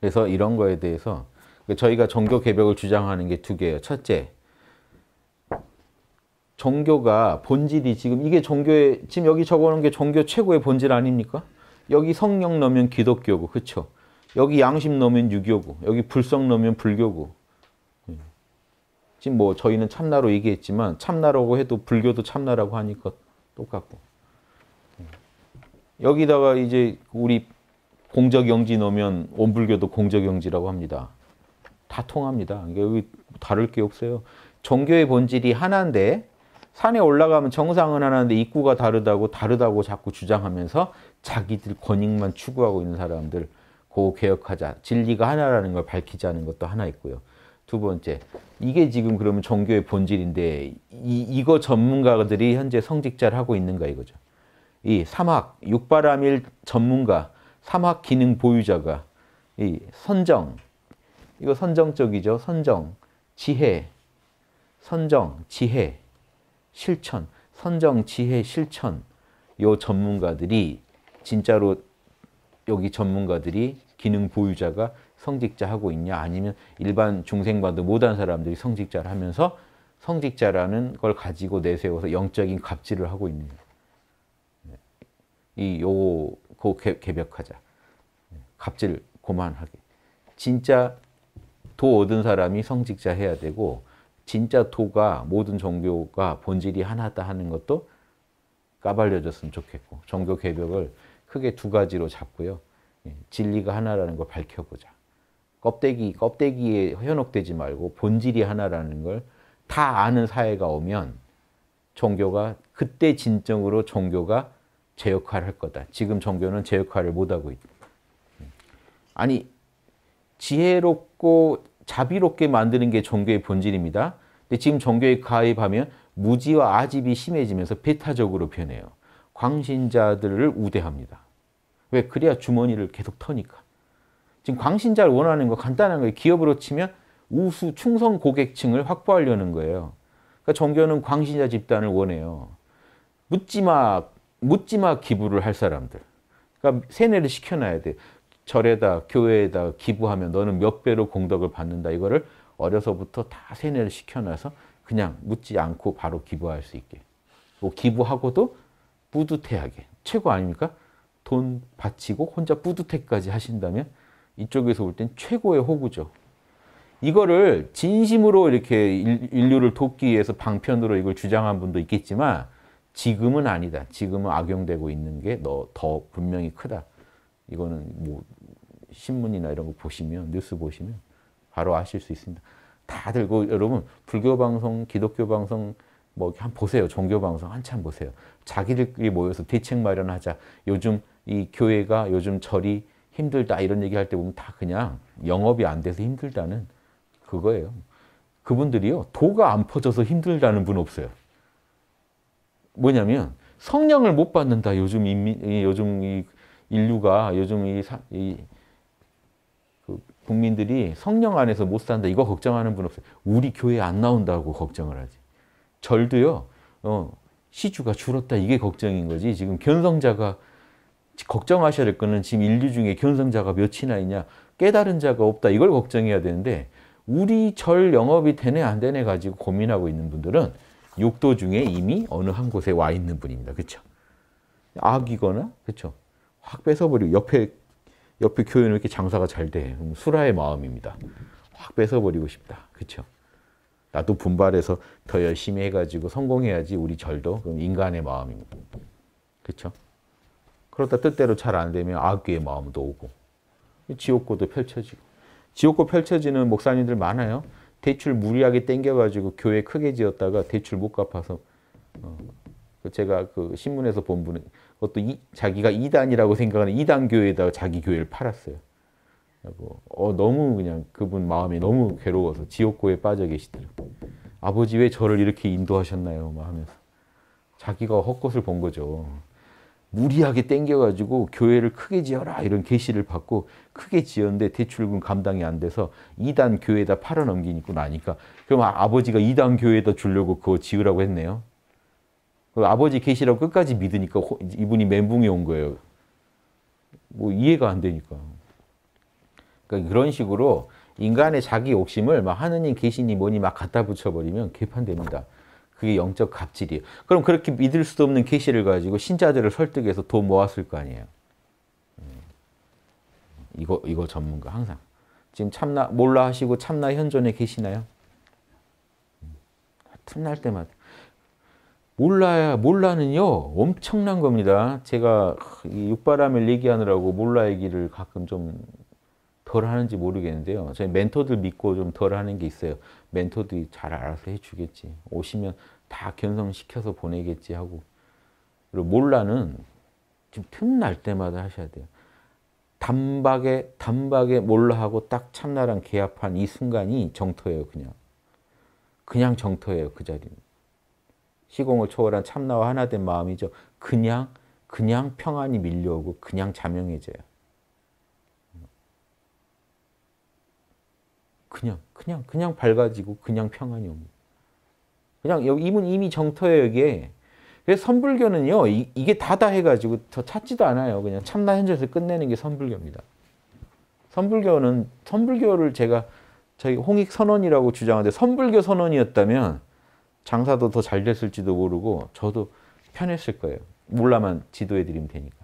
그래서 이런 거에 대해서 저희가 종교 개벽을 주장하는 게 두 개예요. 첫째, 종교가 본질이 지금 이게 종교의 지금 여기 적어놓은 게 종교 최고의 본질 아닙니까? 여기 성령 넣으면 기독교고 그렇죠? 여기 양심 넣으면 유교고 여기 불성 넣으면 불교고 지금 뭐 저희는 참나로 얘기했지만 참나라고 해도 불교도 참나라고 하니까 똑같고 여기다가 이제 우리 공적영지 넣으면 온불교도 공적영지라고 합니다. 다 통합니다. 여기 다를 게 없어요. 종교의 본질이 하나인데 산에 올라가면 정상은 하나인데 입구가 다르다고 다르다고 자꾸 주장하면서 자기들 권익만 추구하고 있는 사람들 고 개혁하자. 진리가 하나라는 걸 밝히자는 것도 하나 있고요. 두 번째, 이게 지금 그러면 종교의 본질인데 이, 이거 전문가들이 현재 성직자를 하고 있는가 이거죠. 이 사막 육바람일 전문가, 사막 기능 보유자가 이 선정, 이거 선정적이죠. 선정, 지혜, 선정, 지혜, 실천, 선정, 지혜, 실천 요 전문가들이 진짜로 여기 전문가들이 기능 보유자가 성직자 하고 있냐 아니면 일반 중생과도 못한 사람들이 성직자를 하면서 성직자라는 걸 가지고 내세워서 영적인 갑질을 하고 있느냐. 이 요거 그 개벽하자. 네, 갑질 고만하게. 진짜 도 얻은 사람이 성직자 해야 되고 진짜 도가 모든 종교가 본질이 하나다 하는 것도 까발려졌으면 좋겠고 종교 개벽을 크게 두 가지로 잡고요. 예, 진리가 하나라는 걸 밝혀보자. 껍데기, 껍데기에 현혹되지 말고 본질이 하나라는 걸 다 아는 사회가 오면 종교가 그때 진정으로 종교가 제 역할을 할 거다. 지금 종교는 제 역할을 못하고 있다. 음. 아니, 지혜롭고 자비롭게 만드는 게 종교의 본질입니다. 근데 지금 종교에 가입하면 무지와 아집이 심해지면서 배타적으로 변해요. 광신자들을 우대합니다. 왜? 그래야 주머니를 계속 터니까. 지금 광신자를 원하는 거 간단한 거예요. 기업으로 치면 우수 충성 고객층을 확보하려는 거예요. 그러니까 종교는 광신자 집단을 원해요. 묻지마 묻지마 기부를 할 사람들. 그러니까 세뇌를 시켜놔야 돼. 절에다 교회에다 기부하면 너는 몇 배로 공덕을 받는다. 이거를 어려서부터 다 세뇌를 시켜놔서 그냥 묻지 않고 바로 기부할 수 있게. 뭐 기부하고도 뿌듯해하게. 최고 아닙니까? 돈 바치고 혼자 뿌듯해까지 하신다면 이쪽에서 볼 땐 최고의 호구죠. 이거를 진심으로 이렇게 인류를 돕기 위해서 방편으로 이걸 주장한 분도 있겠지만 지금은 아니다. 지금은 악용되고 있는 게 더 분명히 크다. 이거는 뭐 신문이나 이런 거 보시면 뉴스 보시면 바로 아실 수 있습니다. 다들 그 여러분 불교 방송, 기독교 방송 뭐 한 보세요. 종교 방송 한참 보세요. 자기들끼리 모여서 대책 마련하자. 요즘 이 교회가 요즘 절이 힘들다 이런 얘기 할 때 보면 다 그냥 영업이 안 돼서 힘들다는 그거예요. 그분들이요. 도가 안 퍼져서 힘들다는 분 없어요. 뭐냐면 성령을 못 받는다. 요즘 인민, 요즘 이 인류가 요즘 이, 사, 이 그 국민들이 성령 안에서 못 산다. 이거 걱정하는 분 없어요. 우리 교회 안 나온다고 걱정을 하지. 절도요. 어, 시주가 줄었다. 이게 걱정인 거지. 지금 견성자가 걱정하셔야 될 거는 지금 인류 중에 견성자가 몇이나 있냐. 깨달은 자가 없다. 이걸 걱정해야 되는데 우리 절 영업이 되네 안 되네 가지고 고민하고 있는 분들은 6도 중에 이미 어느 한 곳에 와 있는 분입니다. 그렇죠? 악이거나 그렇죠? 확 뺏어버리고 옆에 옆에 교회는 이렇게 장사가 잘 돼. 수라의 마음입니다. 확 뺏어버리고 싶다. 그렇죠? 나도 분발해서 더 열심히 해가지고 성공해야지 우리 절도 인간의 마음입니다. 그렇죠? 그러다 뜻대로 잘 안 되면 아, 악귀의 마음도 오고 지옥고도 펼쳐지고 지옥고 펼쳐지는 목사님들 많아요. 대출 무리하게 땡겨가지고 교회 크게 지었다가 대출 못 갚아서 어, 그 제가 그 신문에서 본 분은 그것도 이, 자기가 이단이라고 생각하는 이단 교회에다가 자기 교회를 팔았어요. 어, 너무 그냥 그분 마음이 너무 괴로워서 지옥고에 빠져 계시더라고요. 아버지 왜 저를 이렇게 인도하셨나요? 막 하면서 자기가 헛것을 본 거죠. 무리하게 땡겨가지고 교회를 크게 지어라 이런 계시를 받고 크게 지었는데 대출금 감당이 안 돼서 이단 교회에다 팔아넘기니까 나니까 그럼 아, 아버지가 이단 교회에다 주려고 그거 지으라고 했네요. 그 아버지 계시라고 끝까지 믿으니까 이분이 멘붕이 온 거예요. 뭐 이해가 안 되니까. 그러니까 그런 식으로 인간의 자기 욕심을 막 하느님 계시니 뭐니 막 갖다 붙여버리면 개판됩니다. 그게 영적 갑질이에요. 그럼 그렇게 믿을 수도 없는 계시를 가지고 신자들을 설득해서 돈 모았을 거 아니에요. 음. 이거 이거 전문가 항상. 지금 참나 몰라 하시고 참나 현존에 계시나요? 음. 틈날 때마다 몰라야 몰라는요 엄청난 겁니다. 제가 육바람을 얘기하느라고 몰라 얘기를 가끔 좀 덜 하는지 모르겠는데요. 저희 멘토들 믿고 좀 덜 하는 게 있어요. 멘토들이 잘 알아서 해주겠지. 오시면 다 견성시켜서 보내겠지 하고 그리고 몰라는 지금 틈 날 때마다 하셔야 돼요. 단박에 단박에 몰라하고 딱 참나랑 개합한 이 순간이 정토예요. 그냥 그냥 정토예요. 그 자리는. 시공을 초월한 참나와 하나 된 마음이죠. 그냥 그냥 평안이 밀려오고 그냥 자명해져요. 그냥 그냥 그냥 밝아지고 그냥 평안이 옵니다. 그냥 여기 이분 이미 정터예요 여기에. 그래서 선불교는요 이, 게 다다 해가지고 더 찾지도 않아요. 그냥 참나 현재에서 끝내는 게 선불교입니다. 선불교는 선불교를 제가 저희 홍익 선언이라고 주장하는데 선불교 선언이었다면 장사도 더 잘 됐을지도 모르고 저도 편했을 거예요. 몰라만 지도해 드리면 되니까.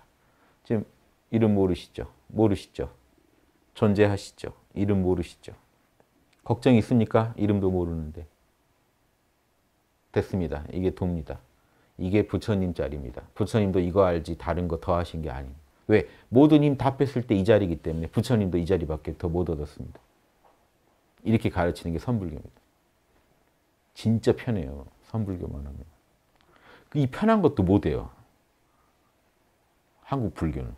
지금 이름 모르시죠? 모르시죠? 존재하시죠? 이름 모르시죠? 걱정 있습니까? 이름도 모르는데. 됐습니다. 이게 돕니다. 이게 부처님 자리입니다. 부처님도 이거 알지 다른 거 더 하신 게 아닙니다. 왜? 모든 힘다 뺐을 때 이 자리이기 때문에 부처님도 이 자리밖에 더 못 얻었습니다. 이렇게 가르치는 게 선불교입니다. 진짜 편해요. 선불교만 하면. 이 편한 것도 못해요. 한국 불교는.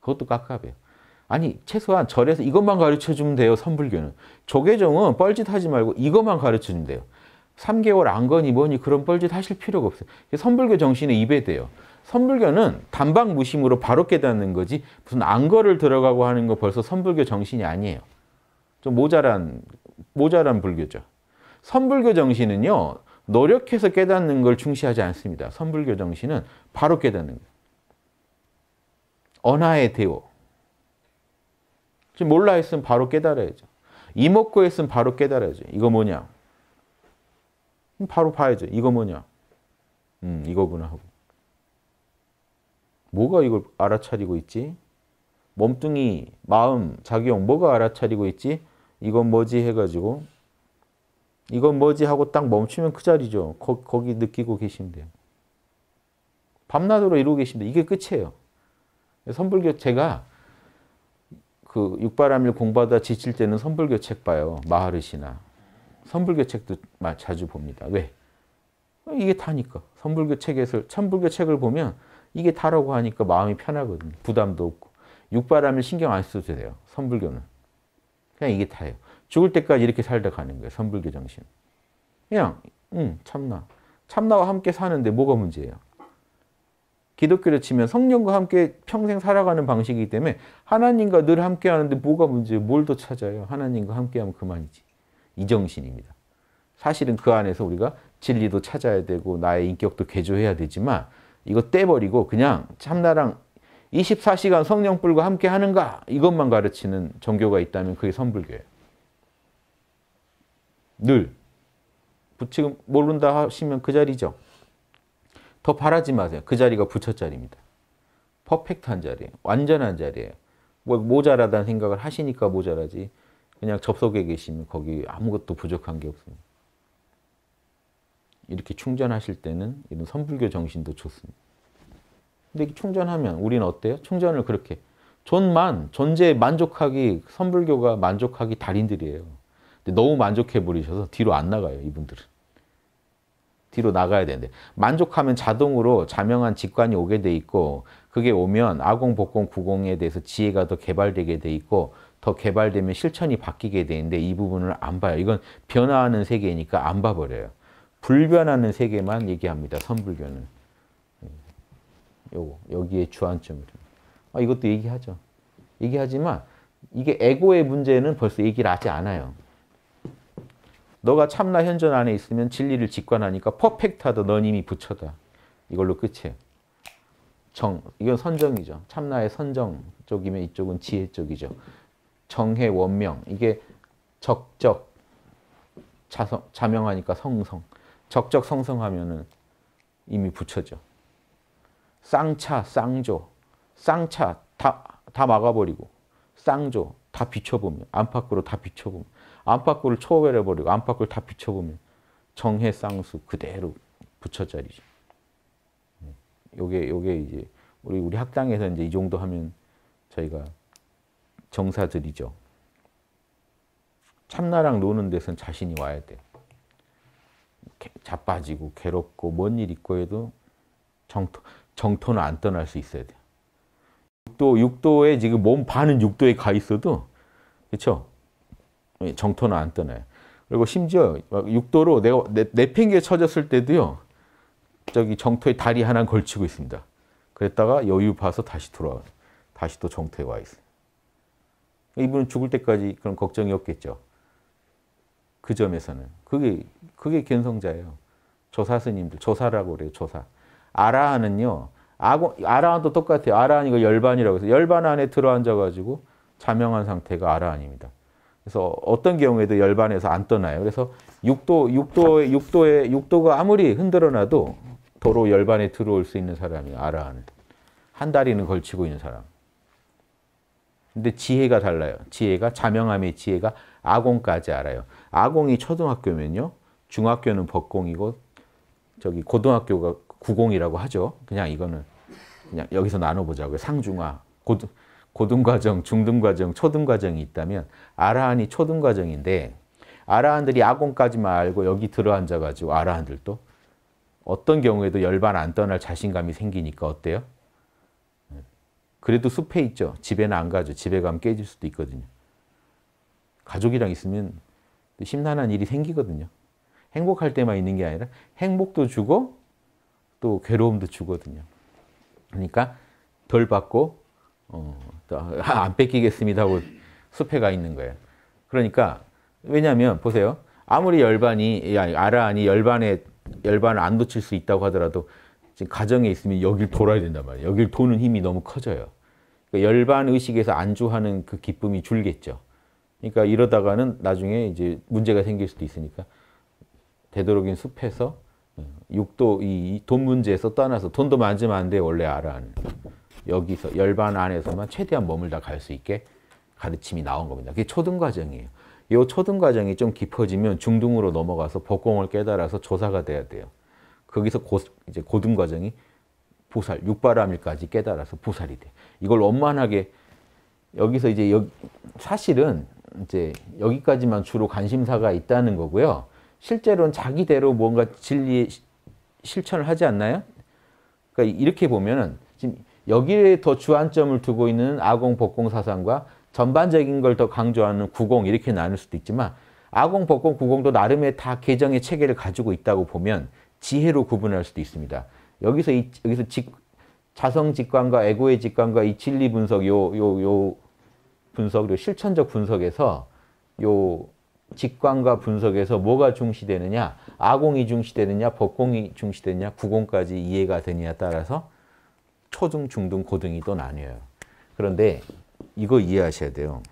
그것도 깝깝해요. 아니 최소한 절에서 이것만 가르쳐주면 돼요. 선불교는. 조계종은 뻘짓하지 말고 이것만 가르쳐주면 돼요. 3개월 안건이 뭐니 그런 뻘짓 하실 필요가 없어요. 선불교 정신에 입에대요. 선불교는 단박 무심으로 바로 깨닫는 거지 무슨 안거를 들어가고 하는 거 벌써 선불교 정신이 아니에요. 좀 모자란 모자란 불교죠. 선불교 정신은요. 노력해서 깨닫는 걸 중시하지 않습니다. 선불교 정신은 바로 깨닫는 거예요. 언하의 대오. 몰라 했으면 바로 깨달아야죠. 이목고 했으면 바로 깨달아야죠. 이거 뭐냐? 음, 바로 봐야죠. 이거 뭐냐? 음, 이거구나 하고. 뭐가 이걸 알아차리고 있지? 몸뚱이, 마음, 작용 뭐가 알아차리고 있지? 이건 뭐지 해가지고 이건 뭐지 하고 딱 멈추면 그 자리죠. 거, 거기 느끼고 계시면 돼요. 밤낮으로 이루고 계십니다. 이게 끝이에요. 선불교 제가 그 육바람일 공부하다 지칠 때는 선불교 책 봐요. 마하르시나. 선불교 책도 자주 봅니다. 왜? 이게 다니까. 선불교 책에서 참불교 책을 보면 이게 다라고 하니까 마음이 편하거든요. 부담도 없고. 육바람에 신경 안 써도 돼요. 선불교는. 그냥 이게 다예요. 죽을 때까지 이렇게 살다 가는 거예요. 선불교 정신. 그냥 음, 참나. 참나와 함께 사는데 뭐가 문제예요? 기독교로 치면 성령과 함께 평생 살아가는 방식이기 때문에 하나님과 늘 함께 하는데 뭐가 문제예요? 뭘 더 찾아요? 하나님과 함께 하면 그만이지. 이정신입니다. 사실은 그 안에서 우리가 진리도 찾아야 되고 나의 인격도 개조해야 되지만 이거 떼버리고 그냥 참나랑 24시간 성령불과 함께 하는가 이것만 가르치는 종교가 있다면 그게 선불교예요. 늘. 부칙 모른다 하시면 그 자리죠. 더 바라지 마세요. 그 자리가 부처 자리입니다. 퍼펙트한 자리예요. 완전한 자리예요. 뭐 모자라다는 생각을 하시니까 모자라지 그냥 접속에 계시면 거기 아무것도 부족한 게 없습니다. 이렇게 충전하실 때는 이런 선불교 정신도 좋습니다. 근데 충전하면 우리는 어때요? 충전을 그렇게 존만, 존재에 만족하기, 선불교가 만족하기 달인들이에요. 근데 너무 만족해 버리셔서 뒤로 안 나가요, 이분들은. 뒤로 나가야 되는데 만족하면 자동으로 자명한 직관이 오게 돼 있고 그게 오면 아공, 복공, 구공에 대해서 지혜가 더 개발되게 돼 있고 더 개발되면 실천이 바뀌게 되는데 이 부분을 안 봐요. 이건 변화하는 세계니까 안 봐버려요. 불변하는 세계만 얘기합니다. 선불교는. 예. 요거 여기에 주안점을. 아, 이것도 얘기하죠. 얘기하지만 이게 에고의 문제는 벌써 얘기를 하지 않아요. 너가 참나 현전 안에 있으면 진리를 직관하니까 퍼펙트하다 너님이 부처다. 이걸로 끝이에요. 정, 이건 선정이죠. 참나의 선정 쪽이면 이쪽은 지혜 쪽이죠. 정해 원명 이게 적적 자성, 자명하니까 성성 적적 성성하면은 이미 붙여져 쌍차 쌍조 쌍차 다, 다 막아버리고 쌍조 다 비춰보면 안팎으로 다 비춰보면 안팎으 초월해버리고 안팎을 다 비춰보면 정해 쌍수 그대로 붙여자리죠. 네. 요게 요게 이제 우리 우리 학당에서 이제 이 정도 하면 저희가 정사들이죠. 참나랑 노는 데선 자신이 와야 돼. 자빠지고 괴롭고 뭔 일 있고 해도 정토, 정토는 안 떠날 수 있어야 돼. 육도, 육도에 지금 몸 반은 육도에 가 있어도 그렇 예, 정토는 안 떠나요. 그리고 심지어 육도로 내가 내팽개 쳐졌을 때도요. 저기 정토에 다리 하나 걸치고 있습니다. 그랬다가 여유 봐서 다시 돌아 다시 또 정토에 와 있어요. 이분은 죽을 때까지 그런 걱정이 없겠죠. 그 점에서는. 그게, 그게 견성자예요. 조사스님들, 조사라고 그래요, 조사. 아라한은요, 아고, 아라한도 똑같아요. 아라한이 열반이라고 해서 열반 안에 들어앉아가지고 자명한 상태가 아라한입니다. 그래서 어떤 경우에도 열반에서 안 떠나요. 그래서 육도, 육도 육도에, 육도가 아무리 흔들어놔도 도로 열반에 들어올 수 있는 사람이 아라한한 다리는 걸치고 있는 사람. 근데 지혜가 달라요. 지혜가 자명함의 지혜가 아공까지 알아요. 아공이 초등학교면요. 중학교는 법공이고 저기 고등학교가 구공이라고 하죠. 그냥 이거는 그냥 여기서 나눠보자고요. 상중하, 고등, 고등과정, 중등과정, 초등과정이 있다면 아라한이 초등과정인데 아라한들이 아공까지만 알고 여기 들어앉아가지고 아라한들도 어떤 경우에도 열반 안 떠날 자신감이 생기니까 어때요? 그래도 숲에 있죠. 집에는 안 가죠. 집에 가면 깨질 수도 있거든요. 가족이랑 있으면 심란한 일이 생기거든요. 행복할 때만 있는 게 아니라 행복도 주고 또 괴로움도 주거든요. 그러니까 덜 받고 어, 안 뺏기겠습니다 하고 숲에 가 있는 거예요. 그러니까 왜냐하면 보세요. 아무리 열반이 아니, 아라한이 열반에 열반을 안 놓칠 수 있다고 하더라도 가정에 있으면 여길 돌아야 된단 말이에요. 여길 도는 힘이 너무 커져요. 그러니까 열반 의식에서 안주하는 그 기쁨이 줄겠죠. 그러니까 이러다가는 나중에 이제 문제가 생길 수도 있으니까 되도록인 숲에서 어, 육도 이 돈 문제에서 떠나서 돈도 만지면 안돼 원래 알아 여기서 열반 안에서만 최대한 머물다 갈 수 있게 가르침이 나온 겁니다. 그게 초등 과정이에요. 이 초등 과정이 좀 깊어지면 중등으로 넘어가서 법공을 깨달아서 조사가 돼야 돼요. 거기서 고, 이제 고등 과정이 보살, 육바라밀까지 깨달아서 보살이 돼. 이걸 원만하게 여기서 이제 여 사실은 이제 여기까지만 주로 관심사가 있다는 거고요. 실제로는 자기대로 뭔가 진리 실천을 하지 않나요? 그러니까 이렇게 보면은 지금 여기에 더 주안점을 두고 있는 아공 복공 사상과 전반적인 걸 더 강조하는 구공 이렇게 나눌 수도 있지만 아공 복공 구공도 나름의 다 개정의 체계를 가지고 있다고 보면 지혜로 구분할 수도 있습니다. 여기서 이, 여기서 직, 자성 직관과 에고의 직관과 이 진리 분석 요 요, 요 분석 요 실천적 분석에서 요 직관과 분석에서 뭐가 중시되느냐 아공이 중시되느냐 법공이 중시되느냐 구공까지 이해가 되느냐 따라서 초등 중등 고등이 또 나뉘어요. 그런데 이거 이해하셔야 돼요.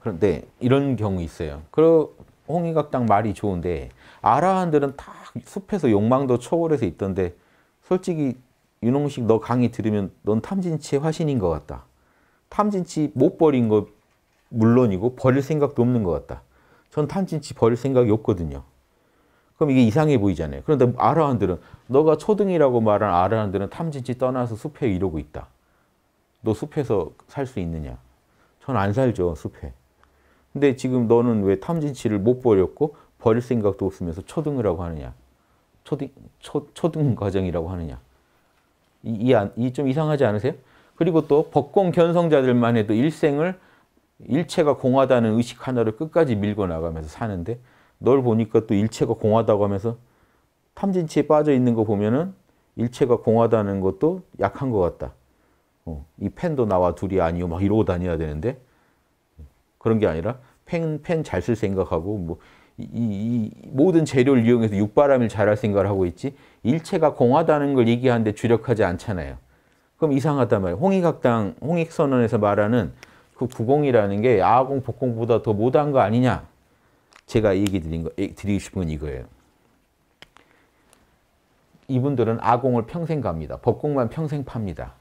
그런데 이런 경우 있어요. 그러, 홍의각당 말이 좋은데 아라한들은 다 숲에서 욕망도 초월해서 있던데 솔직히 윤홍식 너 강의 들으면 넌 탐진치의 화신인 것 같다. 탐진치 못 버린 거 물론이고 버릴 생각도 없는 것 같다. 전 탐진치 버릴 생각이 없거든요. 그럼 이게 이상해 보이잖아요. 그런데 아라한들은 너가 초등이라고 말한 아라한들은 탐진치 떠나서 숲에 이러고 있다. 너 숲에서 살 수 있느냐? 전 안 살죠, 숲에. 근데 지금 너는 왜 탐진치를 못 버렸고 버릴 생각도 없으면서 초등이라고 하느냐. 초등, 초, 초등 과정이라고 하느냐. 이좀 이, 이상하지 않으세요? 그리고 또 법공 견성자들만 해도 일생을 일체가 공하다는 의식 하나를 끝까지 밀고 나가면서 사는데 널 보니까 또 일체가 공하다고 하면서 탐진치에 빠져 있는 거 보면은 일체가 공하다는 것도 약한 것 같다. 어, 이 펜도 나와 둘이 아니요 막 이러고 다녀야 되는데 그런 게 아니라 펜펜잘쓸 생각하고 뭐 이, 이, 이 모든 재료를 이용해서 육바람을 잘할 생각을 하고 있지 일체가 공하다는 걸 얘기하는데 주력하지 않잖아요. 그럼 이상하단 말이에요. 홍익학당, 홍익선언에서 말하는 그 구공이라는 게 야공, 복공보다 더 못한 거 아니냐. 제가 얘기 드린 거, 드리고 싶은 건 이거예요. 이분들은 아공을 평생 갑니다. 법공만 평생 팝니다.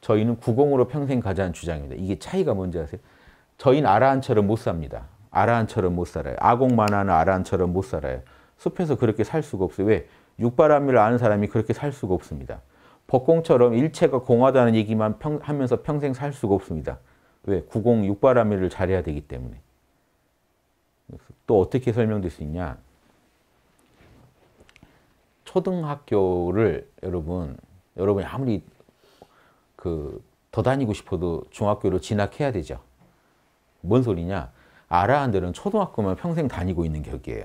저희는 구공으로 평생 가자는 주장입니다. 이게 차이가 뭔지 아세요? 저희는 아라한처럼 못 삽니다. 아라한처럼 못 살아요. 아공만 하는 아라한처럼 못 살아요. 숲에서 그렇게 살 수가 없어요. 왜? 육바람일 아는 사람이 그렇게 살 수가 없습니다. 법공처럼 일체가 공하다는 얘기만 평, 하면서 평생 살 수가 없습니다. 왜? 구공 육바람일을 잘해야 되기 때문에. 또 어떻게 설명될 수 있냐? 초등학교를 여러분, 여러분이 아무리 그 더 다니고 싶어도 중학교로 진학해야 되죠. 뭔 소리냐? 아라한들은 초등학교만 평생 다니고 있는 격이에요.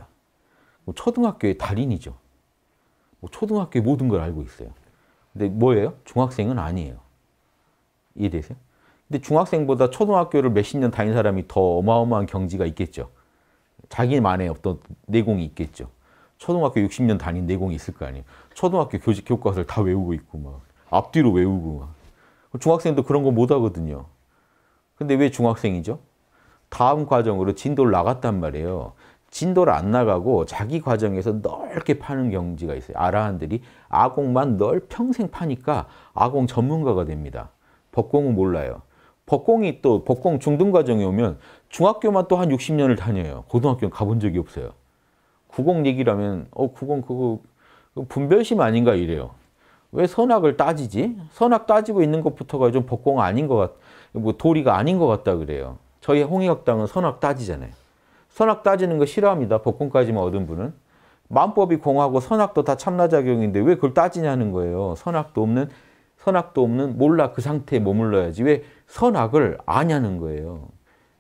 뭐 초등학교의 달인이죠. 뭐 초등학교의 모든 걸 알고 있어요. 근데 뭐예요? 중학생은 아니에요. 이해되세요? 근데 중학생보다 초등학교를 몇십 년 다닌 사람이 더 어마어마한 경지가 있겠죠. 자기만의 어떤 내공이 있겠죠. 초등학교 60년 다닌 내공이 있을 거 아니에요. 초등학교 교직 교과서를 다 외우고 있고 막 앞뒤로 외우고 막. 중학생도 그런 거 못 하거든요. 근데 왜 중학생이죠? 다음 과정으로 진도를 나갔단 말이에요. 진도를 안 나가고 자기 과정에서 넓게 파는 경지가 있어요. 아라한들이 아공만 널 평생 파니까 아공 전문가가 됩니다. 법공은 몰라요. 법공이 또 법공 중등 과정에 오면 중학교만 또 한 60년을 다녀요. 고등학교는 가본 적이 없어요. 구공 얘기라면 어 구공 그거 분별심 아닌가 이래요. 왜 선악을 따지지? 선악 따지고 있는 것부터가 좀 법공 아닌 것 같, 뭐 도리가 아닌 것 같다 그래요. 저희 홍익학당은 선악 따지잖아요. 선악 따지는 거 싫어합니다. 복권까지만 얻은 분은. 만법이 공하고 선악도 다 참나작용인데 왜 그걸 따지냐는 거예요. 선악도 없는 선악도 없는 몰라 그 상태에 머물러야지 왜 선악을 아냐는 거예요.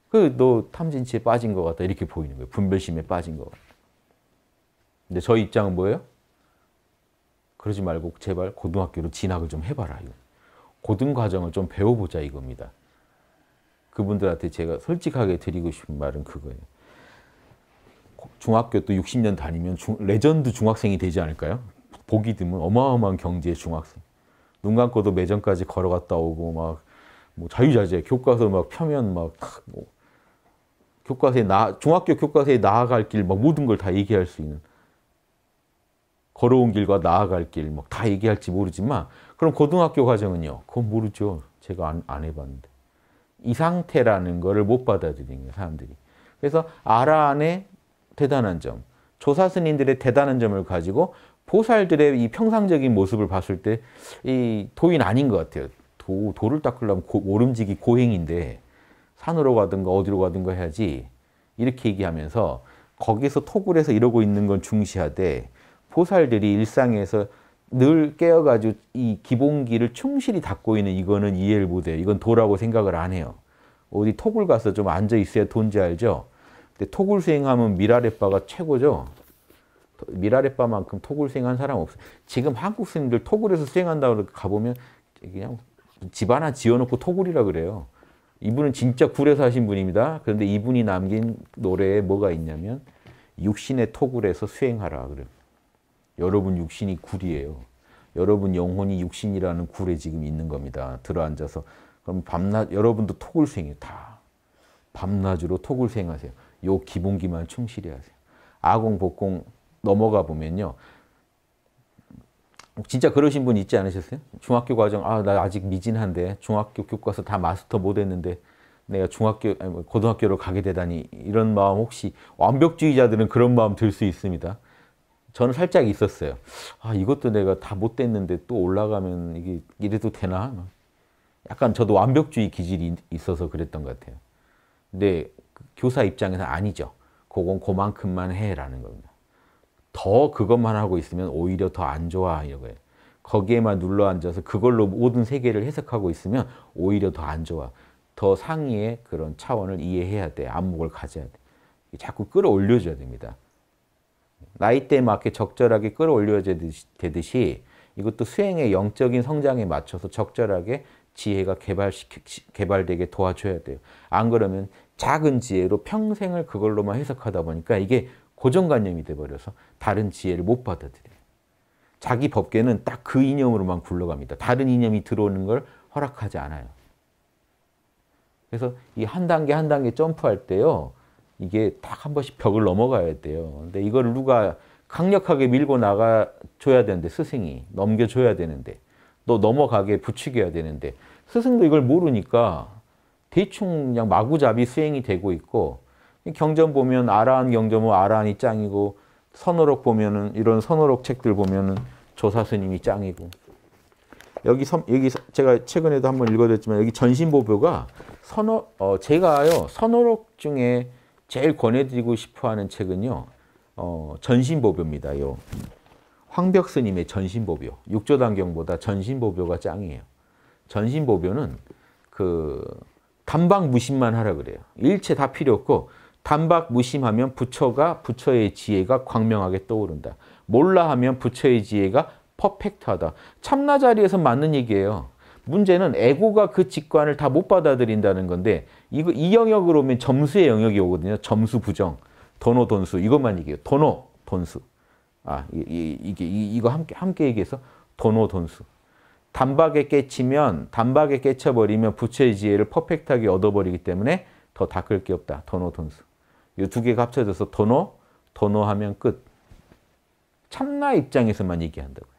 그너 탐진치에 빠진 것 같다 이렇게 보이는 거예요. 분별심에 빠진 것 같다. 근데 저희 입장은 뭐예요? 그러지 말고 제발 고등학교로 진학을 좀 해봐라. 이거. 고등 과정을 좀 배워보자 이겁니다. 그분들한테 제가 솔직하게 드리고 싶은 말은 그거예요. 중학교 또 60년 다니면 중, 레전드 중학생이 되지 않을까요? 보기 드문 어마어마한 경지의 중학생. 눈 감고도 매점까지 걸어갔다 오고 막뭐 자유자재 교과서 막 펴면 막뭐 교과서에 나 중학교 교과서에 나아갈 길 막 모든 걸 다 얘기할 수 있는 걸어온 길과 나아갈 길 막 다 얘기할지 모르지만 그럼 고등학교 과정은요? 그건 모르죠. 제가 안, 안 해봤는데. 이 상태라는 거를 못 받아들이는 거예요, 사람들이. 그래서 아라안의 대단한 점, 조사 스님들의 대단한 점을 가지고 보살들의 이 평상적인 모습을 봤을 때 이 도인 아닌 것 같아요. 도, 돌을 닦으려면 고, 오름지기 고행인데 산으로 가든가 어디로 가든가 해야지 이렇게 얘기하면서 거기서 토굴에서 이러고 있는 건 중시하되 보살들이 일상에서 늘 깨어가지고 이 기본기를 충실히 닫고 있는 이거는 이해를 못해요. 이건 도라고 생각을 안 해요. 어디 토굴 가서 좀 앉아 있어야 돈지 알죠? 근데 토굴 수행하면 미라레빠가 최고죠. 미라레빠만큼 토굴 수행한 사람 없어요. 지금 한국 스님들 토굴에서 수행한다고 가보면 그냥 집 하나 지어놓고 토굴이라 그래요. 이분은 진짜 굴에서 하신 분입니다. 그런데 이분이 남긴 노래에 뭐가 있냐면 육신의 토굴에서 수행하라 그래요. 여러분 육신이 굴이에요. 여러분 영혼이 육신이라는 굴에 지금 있는 겁니다. 들어앉아서 그럼 밤낮 여러분도 토굴생이다 밤낮으로 토굴생하세요. 요 기본기만 충실히 하세요. 아공 복공 넘어가 보면요. 진짜 그러신 분 있지 않으셨어요? 중학교 과정 아나 아직 미진한데 중학교 교과서 다 마스터 못했는데 내가 중학교 뭐 고등학교로 가게 되다니 이런 마음 혹시 완벽주의자들은 그런 마음 들 수 있습니다. 저는 살짝 있었어요. 아, 이것도 내가 다 못됐는데 또 올라가면 이게 이래도 되나? 뭐. 약간 저도 완벽주의 기질이 있어서 그랬던 것 같아요. 근데 그 교사 입장에서 아니죠. 그건 그만큼만 해라는 겁니다. 더 그것만 하고 있으면 오히려 더 안 좋아 이거예요. 거기에만 눌러 앉아서 그걸로 모든 세계를 해석하고 있으면 오히려 더 안 좋아. 더 상위의 그런 차원을 이해해야 돼. 안목을 가져야 돼. 자꾸 끌어올려줘야 됩니다. 나이대에 맞게 적절하게 끌어올려야 되듯이 이것도 수행의 영적인 성장에 맞춰서 적절하게 지혜가 개발시 개발되게 도와줘야 돼요. 안 그러면 작은 지혜로 평생을 그걸로만 해석하다 보니까 이게 고정관념이 돼버려서 다른 지혜를 못 받아들여요. 자기 법계는 딱 그 이념으로만 굴러갑니다. 다른 이념이 들어오는 걸 허락하지 않아요. 그래서 이 한 단계 한 단계 점프할 때요. 이게 딱 한 번씩 벽을 넘어가야 돼요. 근데 이걸 누가 강력하게 밀고 나가줘야 되는데 스승이 넘겨줘야 되는데 또 넘어가게 부추겨야 되는데 스승도 이걸 모르니까 대충 그냥 마구잡이 수행이 되고 있고 경전 보면 아라한 경전은 아라한이 짱이고 선어록 보면은 이런 선어록 책들 보면은 조사 스님이 짱이고 여기 섬, 여기 제가 최근에도 한번 읽어드렸지만 여기 전신보표가 선어 어, 제가요 선어록 중에 제일 권해드리고 싶어하는 책은요. 어, 전신보묘입니다요. 황벽 스님의 전신보묘. 육조단경보다 전신보묘가 짱이에요. 전신보묘는 그 단박 무심만 하라 그래요. 일체 다 필요 없고 단박 무심하면 부처가 부처의 지혜가 광명하게 떠오른다. 몰라 하면 부처의 지혜가 퍼펙트하다. 참나 자리에서 맞는 얘기예요. 문제는 에고가 그 직관을 다 못 받아들인다는 건데 이, 이 영역으로 오면 점수의 영역이 오거든요. 점수 부정, 돈호 돈수 이것만 얘기해요. 돈호 돈수. 아 이, 이, 게 이, 거 함께 함께 얘기해서 돈호 돈수. 단박에 깨치면 단박에 깨쳐버리면 부채의 지혜를 퍼펙트하게 얻어버리기 때문에 더 닦을 게 없다. 돈호 돈수. 이 두 개가 합쳐져서 돈호 돈호 하면 끝. 참나 입장에서만 얘기한다고.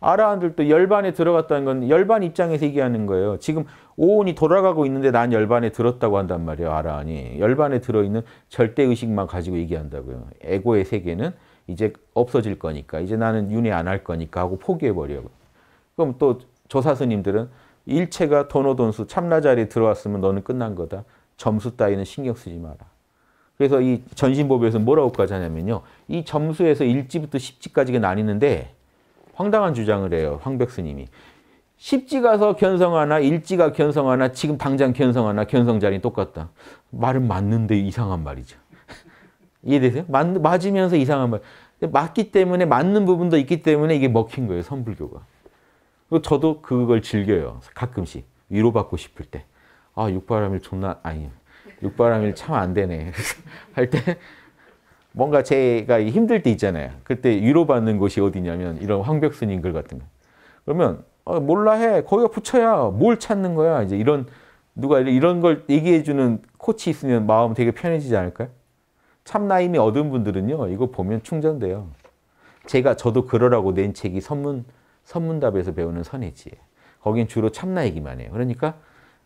아라한들도 열반에 들어갔다는 건 열반 입장에서 얘기하는 거예요. 지금 오온이 돌아가고 있는데 난 열반에 들었다고 한단 말이에요. 아라한이. 열반에 들어있는 절대의식만 가지고 얘기한다고요. 에고의 세계는 이제 없어질 거니까 이제 나는 윤회 안 할 거니까 하고 포기해버려요. 그럼 또 조사스님들은 일체가 도노돈수 참나자리에 들어왔으면 너는 끝난 거다. 점수 따위는 신경 쓰지 마라. 그래서 이 전신보배에서 뭐라고까지 하냐면요. 이 점수에서 일지부터 십지까지가 나뉘는데 황당한 주장을 해요. 황백스님이. 십지가서 견성하나 일지가 견성하나 지금 당장 견성하나 견성자리 똑같다. 말은 맞는데 이상한 말이죠. 이해되세요? 맞, 맞으면서 이상한 말. 맞기 때문에 맞는 부분도 있기 때문에 이게 먹힌 거예요. 선불교가. 저도 그걸 즐겨요. 가끔씩. 위로받고 싶을 때. 아 육바람일 존나 아니 육바람일 참 안 되네. 할때 뭔가 제가 힘들 때 있잖아요. 그때 위로받는 곳이 어디냐면 이런 황벽스님 글 같은 거. 그러면 어, 몰라 해. 거기가 부처야. 뭘 찾는 거야. 이제 이런 누가 이런 걸 얘기해 주는 코치 있으면 마음 되게 편해지지 않을까요? 참나임이 얻은 분들은요. 이거 보면 충전돼요. 제가 저도 그러라고 낸 책이 선문 선문답에서 배우는 선해지예요. 거긴 주로 참나 얘기만 해요. 그러니까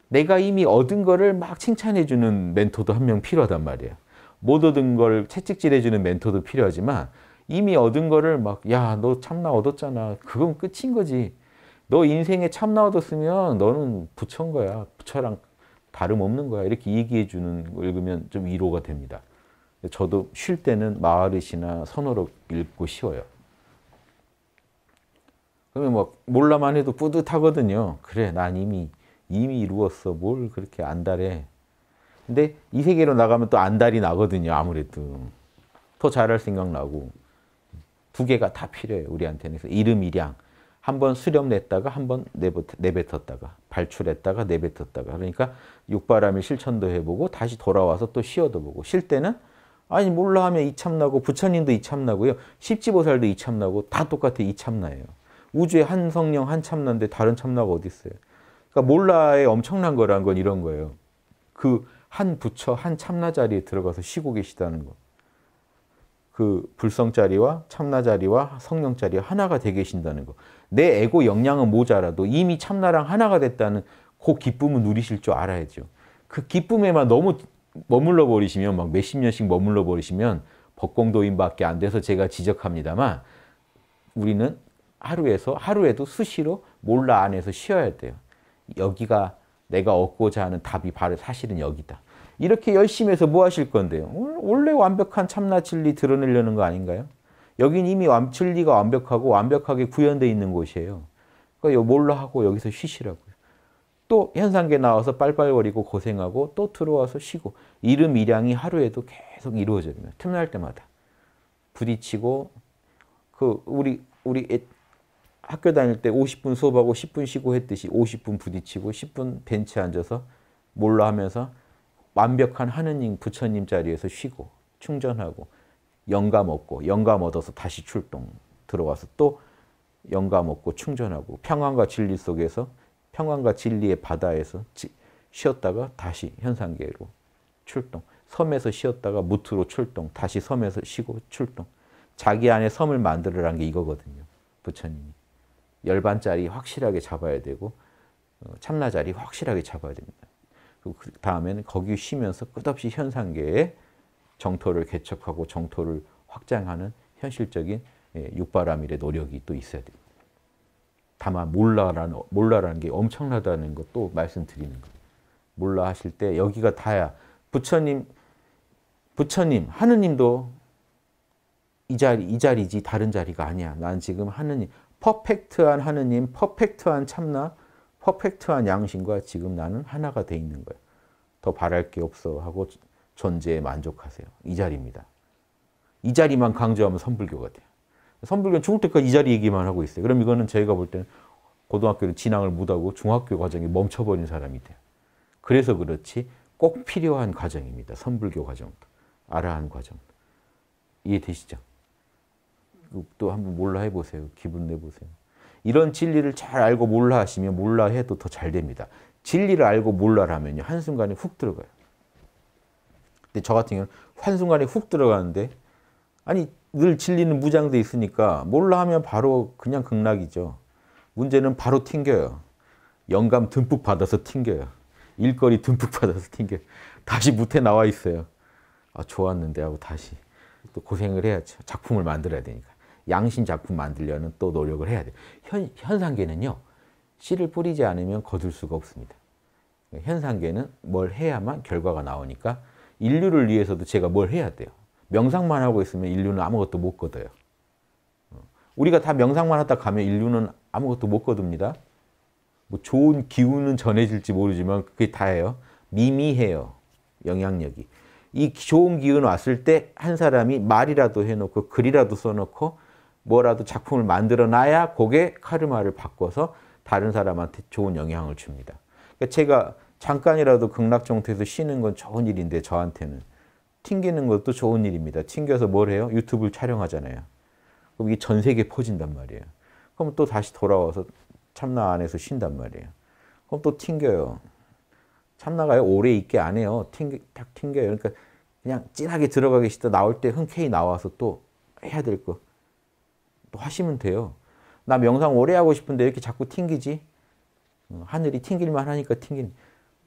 내가 이미 얻은 거를 막 칭찬해 주는 멘토도 한 명 필요하단 말이에요. 못 얻은 걸 채찍질해주는 멘토도 필요하지만 이미 얻은 거를 막야너 참나 얻었잖아 그건 끝인 거지 너 인생에 참나 얻었으면 너는 부처인 거야 부처랑 다름없는 거야 이렇게 얘기해 주는 걸 읽으면 좀 위로가 됩니다 저도 쉴 때는 마을르시나 선어로 읽고 쉬어요 그러면 막 몰라만 해도 뿌듯하거든요 그래 난 이미 이미 이루었어 뭘 그렇게 안달해 근데 이 세계로 나가면 또 안달이 나거든요. 아무래도. 더 잘할 생각 나고. 두 개가 다 필요해요. 우리한테는. 그래서 이름이량. 한 번 수렴 냈다가 한 번 내뱉었다가 발출했다가 내뱉었다가 그러니까 육바람이 실천도 해보고 다시 돌아와서 또 쉬어도 보고 쉴 때는 아니 몰라 하면 이참나고 부처님도 이참나고요. 십지보살도 이참나고 다 똑같아 이참나예요. 우주의 한 성령 한 참나인데 다른 참나가 어디 있어요. 그러니까 몰라의 엄청난 거란 건 이런 거예요. 그한 부처 한 참나 자리에 들어가서 쉬고 계시다는 것. 그 불성 자리와 참나 자리와 성령 자리 하나가 되 계신다는 것. 내 에고 역량은 모자라도 이미 참나랑 하나가 됐다는 그 기쁨을 누리실 줄 알아야죠. 그 기쁨에만 너무 머물러 버리시면 막 몇십 년씩 머물러 버리시면 법공도인밖에 안 돼서 제가 지적합니다만 우리는 하루에서 하루에도 수시로 몰라 안에서 쉬어야 돼요. 여기가 내가 얻고자 하는 답이 바로 사실은 여기다. 이렇게 열심히 해서 뭐 하실 건데요? 원래 완벽한 참나 진리 드러내려는 거 아닌가요? 여긴 이미 진리가 완벽하고 완벽하게 구현되어 있는 곳이에요. 그러니까 뭘로 하고 여기서 쉬시라고요. 또 현상계 나와서 빨빨거리고 고생하고 또 들어와서 쉬고 이름 이량이 하루에도 계속 이루어져요. 틈날 때마다 부딪히고 그 우리 우리 학교 다닐 때 50분 수업하고 10분 쉬고 했듯이 50분 부딪히고 10분 벤치에 앉아서 몰라 하면서 완벽한 하느님, 부처님 자리에서 쉬고 충전하고 영감 얻고 영감 얻어서 다시 출동 들어와서 또 영감 얻고 충전하고 평안과 진리 속에서 평안과 진리의 바다에서 쉬었다가 다시 현상계로 출동 섬에서 쉬었다가 무트로 출동 다시 섬에서 쉬고 출동 자기 안에 섬을 만들으라는 게 이거거든요. 부처님이. 열반자리 확실하게 잡아야 되고 어, 참나자리 확실하게 잡아야 됩니다. 그 다음에는 거기 쉬면서 끝없이 현상계에 정토를 개척하고 정토를 확장하는 현실적인 예, 육바라밀의 노력이 또 있어야 됩니다. 다만 몰라라는, 몰라라는 게 엄청나다는 것도 말씀드리는 거예요. 몰라 하실 때 여기가 다야. 부처님, 부처님, 하느님도 이 자리, 이 자리지 다른 자리가 아니야. 난 지금 하느님, 퍼펙트한 하느님, 퍼펙트한 참나, 퍼펙트한 양심과 지금 나는 하나가 돼 있는 거예요. 더 바랄 게 없어 하고 존재에 만족하세요. 이 자리입니다. 이 자리만 강조하면 선불교가 돼요. 선불교는 죽을 때까지 이 자리 얘기만 하고 있어요. 그럼 이거는 저희가 볼 때는 고등학교를 진학을 못하고 중학교 과정이 멈춰버린 사람이 돼요. 그래서 그렇지 꼭 필요한 과정입니다. 선불교 과정도. 아라한 과정도. 이해되시죠? 또 한번 몰라 해보세요. 기분 내보세요. 이런 진리를 잘 알고 몰라 하시면 몰라 해도 더 잘 됩니다. 진리를 알고 몰라라면요. 한순간에 훅 들어가요. 근데 저 같은 경우는 한순간에 훅 들어가는데 아니 늘 진리는 무장돼 있으니까 몰라 하면 바로 그냥 극락이죠. 문제는 바로 튕겨요. 영감 듬뿍 받아서 튕겨요. 일거리 듬뿍 받아서 튕겨요. 다시 무태 나와 있어요. 아 좋았는데 하고 다시 또 고생을 해야죠. 작품을 만들어야 되니까. 양심 작품 만들려는 또 노력을 해야 돼요. 현, 현상계는요. 씨를 뿌리지 않으면 거둘 수가 없습니다. 현상계는 뭘 해야만 결과가 나오니까 인류를 위해서도 제가 뭘 해야 돼요. 명상만 하고 있으면 인류는 아무것도 못 거둬요. 어. 우리가 다 명상만 하다 가면 인류는 아무것도 못 거둡니다. 뭐 좋은 기운은 전해질지 모르지만 그게 다예요. 미미해요. 영향력이. 이 좋은 기운 왔을 때 한 사람이 말이라도 해놓고 글이라도 써놓고 뭐라도 작품을 만들어 놔야 그게 카르마를 바꿔서 다른 사람한테 좋은 영향을 줍니다. 그러니까 제가 잠깐이라도 극락정태에서 쉬는 건 좋은 일인데 저한테는 튕기는 것도 좋은 일입니다. 튕겨서 뭘 해요? 유튜브를 촬영하잖아요. 그럼 이게 전 세계에 퍼진단 말이에요. 그럼 또 다시 돌아와서 참나 안에서 쉰단 말이에요. 그럼 또 튕겨요. 참나가요 오래 있게 안 해요. 튕겨, 딱 튕겨요. 그러니까 그냥 진하게 들어가 계시다 나올 때 흔쾌히 나와서 또 해야 될 거. 또 하시면 돼요. 나 명상 오래 하고 싶은데 이렇게 자꾸 튕기지? 어, 하늘이 튕길만 하니까 튕긴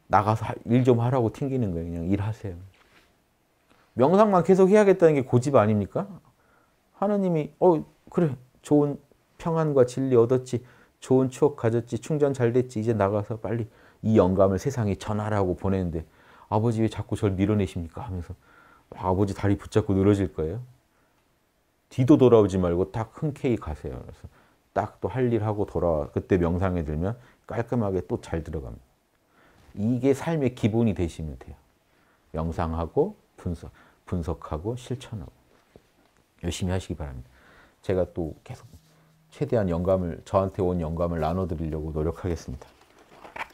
나가서 일 좀 하라고 튕기는 거예요. 그냥 일하세요. 명상만 계속 해야겠다는 게 고집 아닙니까? 하느님이 어 그래 좋은 평안과 진리 얻었지 좋은 추억 가졌지 충전 잘 됐지 이제 나가서 빨리 이 영감을 세상에 전하라고 보내는데 아버지 왜 자꾸 저를 밀어내십니까 하면서 아버지 다리 붙잡고 늘어질 거예요. 뒤도 돌아오지 말고 딱 흔쾌히 가세요. 그래서 딱 또 할 일 하고 돌아와 그때 명상에 들면 깔끔하게 또 잘 들어갑니다. 이게 삶의 기본이 되시면 돼요. 명상하고 분석, 분석하고 실천하고 열심히 하시기 바랍니다. 제가 또 계속 최대한 영감을 저한테 온 영감을 나눠드리려고 노력하겠습니다.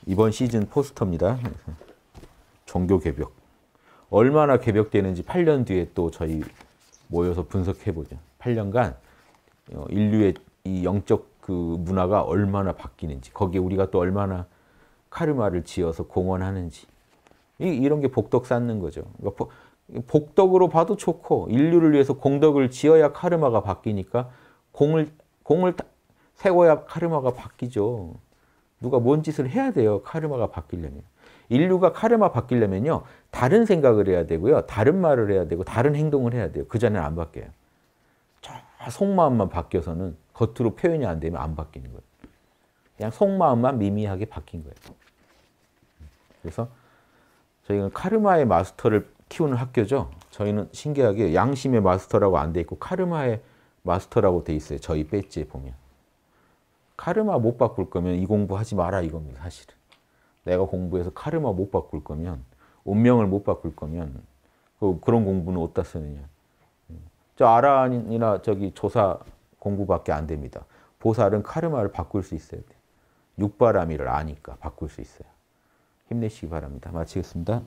이번 시즌 포스터입니다. 종교 개벽. 얼마나 개벽되는지 8년 뒤에 또 저희 모여서 분석해보자. 8년간 어, 인류의 이 영적 그 문화가 얼마나 바뀌는지 거기에 우리가 또 얼마나 카르마를 지어서 공헌하는지 이, 런게 복덕 쌓는 거죠. 그러니까 복덕으로 봐도 좋고 인류를 위해서 공덕을 지어야 카르마가 바뀌니까 공을 공을 세워야 카르마가 바뀌죠. 누가 뭔 짓을 해야 돼요. 카르마가 바뀌려면. 인류가 카르마 바뀌려면요. 다른 생각을 해야 되고요. 다른 말을 해야 되고 다른 행동을 해야 돼요. 그 전에는 안 바뀌어요. 저 속마음만 바뀌어서는 겉으로 표현이 안 되면 안 바뀌는 거예요. 그냥 속마음만 미미하게 바뀐 거예요. 그래서 저희는 카르마의 마스터를 키우는 학교죠. 저희는 신기하게 양심의 마스터라고 안 돼 있고 카르마의 마스터라고 돼 있어요. 저희 배지에 보면. 카르마 못 바꿀 거면 이 공부하지 마라 이겁니다. 사실은. 내가 공부해서 카르마 못 바꿀 거면 운명을 못 바꿀 거면 그, 그런 공부는 어디다 쓰느냐. 저 아란이나 저기 조사 공부밖에 안 됩니다. 보살은 카르마를 바꿀 수 있어야 돼. 육바람이를 아니까 바꿀 수 있어요. 힘내시기 바랍니다. 마치겠습니다.